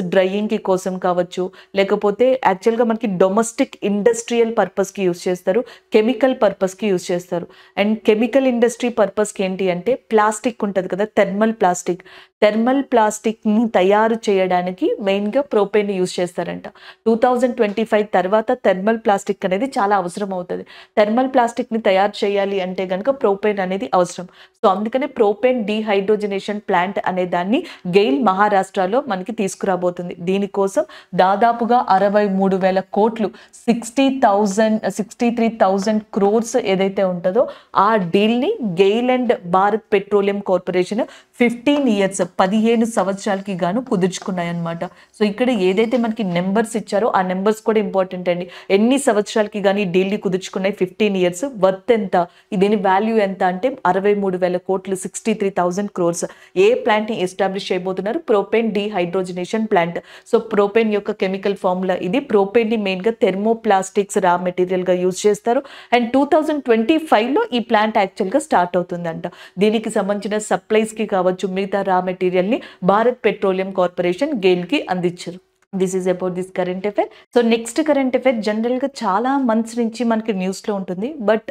కి కోసం కావచ్చు లేకపోతే యాక్చువల్గా మనకి డొమెస్టిక్ ఇండస్ట్రియల్ పర్పస్కి యూజ్ చేస్తారు కెమికల్ పర్పస్కి యూజ్ చేస్తారు అండ్ కెమికల్ ఇండస్ట్రీ పర్పస్కి ఏంటి అంటే ప్లాస్టిక్ ఉంటుంది కదా థెర్మల్ ప్లాస్టిక్ థెర్మల్ ప్లాస్టిక్ని తయారు చేయడానికి మెయిన్గా ప్రోపేన్ యూస్ చేస్తారంట టూ థౌజండ్ ట్వంటీ ఫైవ్ తర్వాత థెర్మల్ ప్లాస్టిక్ అనేది చాలా అవసరం అవుతుంది థెర్మల్ ప్లాస్టిక్ని తయారు చేయాలి అంటే కనుక ప్రోపేన్ అనేది అవసరం సో అందుకనే ప్రోపేన్ డిహైడ్రోజనేషన్ ప్లాంట్ అనే దాన్ని గెయిల్ మహారాష్ట్రలో మనకి తీసుకురాబోతుంది దీనికోసం దాదాపుగా అరవై మూడు వేల కోట్లు sixty thousand sixty three thousand crores ఏదైతే ఉంటుందో ఆ డీల్ని GAIL and Bharat Petroleum Corporation fifteen years పదిహేను సంవత్సరాలకి గాను కుదుర్చుకున్నాయన్నమాట సో ఇక్కడ ఏదైతే మనకి నెంబర్స్ ఇచ్చారో ఆ నెంబర్స్ కూడా ఇంపార్టెంట్ అండి ఎన్ని సంవత్సరాలకి కానీ డీల్ని కుదుర్చుకున్నాయి ఫిఫ్టీన్ ఇయర్స్ వర్త్ ఎంత దీని వాల్యూ ఎంత అంటే అరవై మూడు వేల కోట్లు సిక్స్టీ త్రీ థౌజండ్ క్రోర్స్ ఏ ప్లాంట్ని ఎస్టాబ్లిష్ అయిపోతున్నారు propane dehydrogenation plant so propane యొక్క కెమికల్ ఫార్ములా ఇది ప్రోపేన్ని మెయిన్గా థెర్మోప్లాస్టిక్స్ రా మెటీరియల్గా యూజ్ చేస్తారు అండ్ టూ థౌజండ్ ట్వంటీ ఫైవ్లో ఈ ప్లాంట్ యాక్చువల్గా స్టార్ట్ అవుతుందంట దీనికి సంబంధించిన సప్లైస్కి కావచ్చు మిగతా రా మెటీరియల్ ని భారత్ పెట్రోలియం కార్పొరేషన్ కి అందించారు this is about this current affair so next current affair జనరల్గా చాలా మంత్స్ నుంచి మనకి న్యూస్ లో ఉంటుంది బట్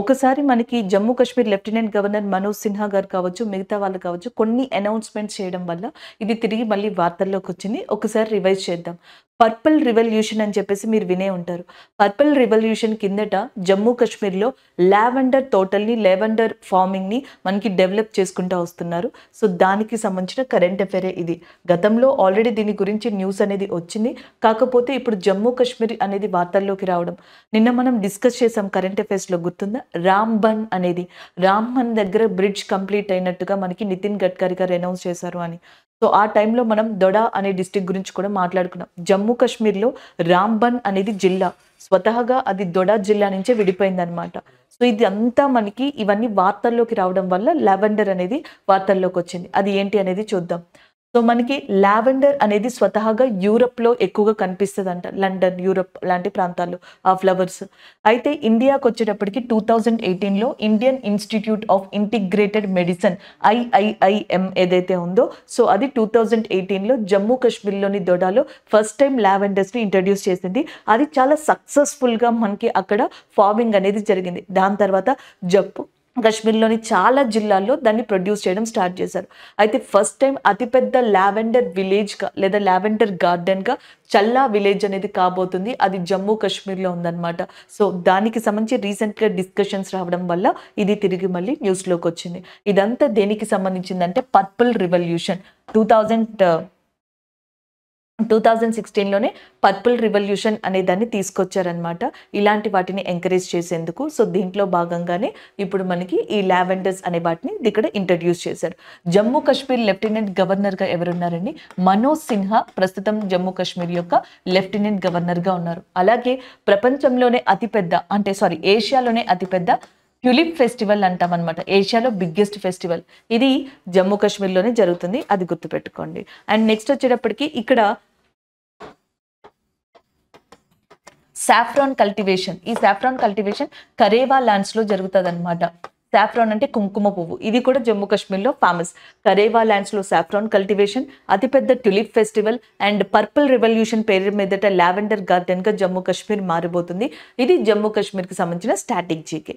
ఒకసారి మనకి జమ్మూ కాశ్మీర్ లెఫ్టినెంట్ గవర్నర్ మనోజ్ సిన్హా గారు కావచ్చు మిగతా వాళ్ళు కావచ్చు కొన్ని అనౌన్స్మెంట్స్ చేయడం వల్ల ఇది తిరిగి మళ్ళీ వార్తల్లోకి వచ్చింది ఒకసారి రివైజ్ చేద్దాం పర్పుల్ రివల్యూషన్ అని చెప్పేసి మీరు వినే ఉంటారు పర్పుల్ రివల్యూషన్ కిందట జమ్మూ కాశ్మీర్లో లావెండర్ తోటల్ని లావెండర్ ఫార్మింగ్ని మనకి డెవలప్ చేసుకుంటూ వస్తున్నారు సో దానికి సంబంధించిన కరెంట్ అఫేరే ఇది గతంలో ఆల్రెడీ దీని గురించి న్యూస్ అనేది వచ్చింది కాకపోతే ఇప్పుడు జమ్మూ కాశ్మీర్ అనేది వార్తల్లోకి రావడం నిన్న మనం డిస్కస్ చేసాం కరెంట్ అఫేర్స్లో గుర్తుందా రామ్బన్ అనేది రామ్బన్ దగ్గర బ్రిడ్జ్ కంప్లీట్ అయినట్టుగా మనకి నితిన్ గడ్కరీ గారు అనౌన్స్ చేశారు అని సో ఆ టైంలో మనం దొడా అనే డిస్టిక్ గురించి కూడా మాట్లాడుకున్నాం జమ్మూ కాశ్మీర్లో రాంబన్ అనేది జిల్లా స్వతహగా అది దొడా జిల్లా నుంచే విడిపోయిందనమాట సో ఇది అంతా మనకి ఇవన్నీ వార్తల్లోకి రావడం వల్ల లావెండర్ అనేది వార్తల్లోకి వచ్చింది అది ఏంటి అనేది చూద్దాం సో మనకి లావెండర్ అనేది స్వతహాగా యూరప్లో ఎక్కువగా కనిపిస్తుంది అంట లండన్ యూరప్ లాంటి ప్రాంతాల్లో ఆ ఫ్లవర్స్ అయితే ఇండియాకి వచ్చేటప్పటికి టూ థౌజండ్ ఎయిటీన్లో Indian Institute of Integrated Medicine IIIM ఏదైతే ఉందో సో అది టూ థౌజండ్ ఎయిటీన్లో జమ్మూ కాశ్మీర్లోని దొడాలో ఫస్ట్ టైం లావెండర్స్ని ఇంట్రడ్యూస్ చేసింది అది చాలా సక్సెస్ఫుల్గా మనకి అక్కడ ఫార్మింగ్ అనేది జరిగింది దాని తర్వాత జప్పు కశ్మీర్లోని చాలా జిల్లాల్లో దాన్ని ప్రొడ్యూస్ చేయడం స్టార్ట్ చేశారు అయితే ఫస్ట్ టైం అతిపెద్ద లావెండర్ విలేజ్గా లేదా లావెండర్ గార్డెన్గా చల్లా విలేజ్ అనేది కాబోతుంది అది జమ్మూ కాశ్మీర్లో ఉందన్నమాట సో దానికి సంబంధించి రీసెంట్గా డిస్కషన్స్ రావడం వల్ల ఇది తిరిగి మళ్ళీ న్యూస్లోకి వచ్చింది ఇదంతా దేనికి సంబంధించిందంటే purple revolution two thousand two thousand సిక్స్టీన్లోనే పర్పుల్ రివల్యూషన్ అనే దాన్ని తీసుకొచ్చారనమాట ఇలాంటి వాటిని ఎంకరేజ్ చేసేందుకు సో దీంట్లో భాగంగానే ఇప్పుడు మనకి ఈ లావెండర్స్ అనే వాటిని ఇక్కడ ఇంట్రడ్యూస్ చేశారు జమ్మూ కాశ్మీర్ లెఫ్టినెంట్ గవర్నర్గా ఎవరున్నారండి మనోజ్ సిన్హా ప్రస్తుతం జమ్మూ కాశ్మీర్ యొక్క లెఫ్టినెంట్ గవర్నర్గా ఉన్నారు అలాగే ప్రపంచంలోనే అతిపెద్ద అంటే సారీ ఏషియాలోనే అతిపెద్ద ట్యులిప్ ఫెస్టివల్ అంటాం అనమాట ఏషియాలో బిగ్గెస్ట్ ఫెస్టివల్ ఇది జమ్మూ కాశ్మీర్లోనే జరుగుతుంది అది గుర్తుపెట్టుకోండి అండ్ నెక్స్ట్ వచ్చేటప్పటికి ఇక్కడ సాఫ్రాన్ కల్టివేషన్ ఈ సాఫ్రాన్ కల్టివేషన్ కరేవా ల్యాండ్స్లో జరుగుతుంది అనమాట సాఫ్రాన్ అంటే కుంకుమ పువ్వు ఇది కూడా జమ్మూ కాశ్మీర్లో ఫేమస్ కరేవా ల్యాండ్స్లో సాఫ్రాన్ కల్టివేషన్ అతిపెద్ద tulip festival and purple revolution పేరు మీదట లావెండర్ గార్డెన్గా జమ్మూ కాశ్మీర్ మారిపోతుంది ఇది జమ్మూ కాశ్మీర్కి సంబంధించిన స్టాటిక్ జీకే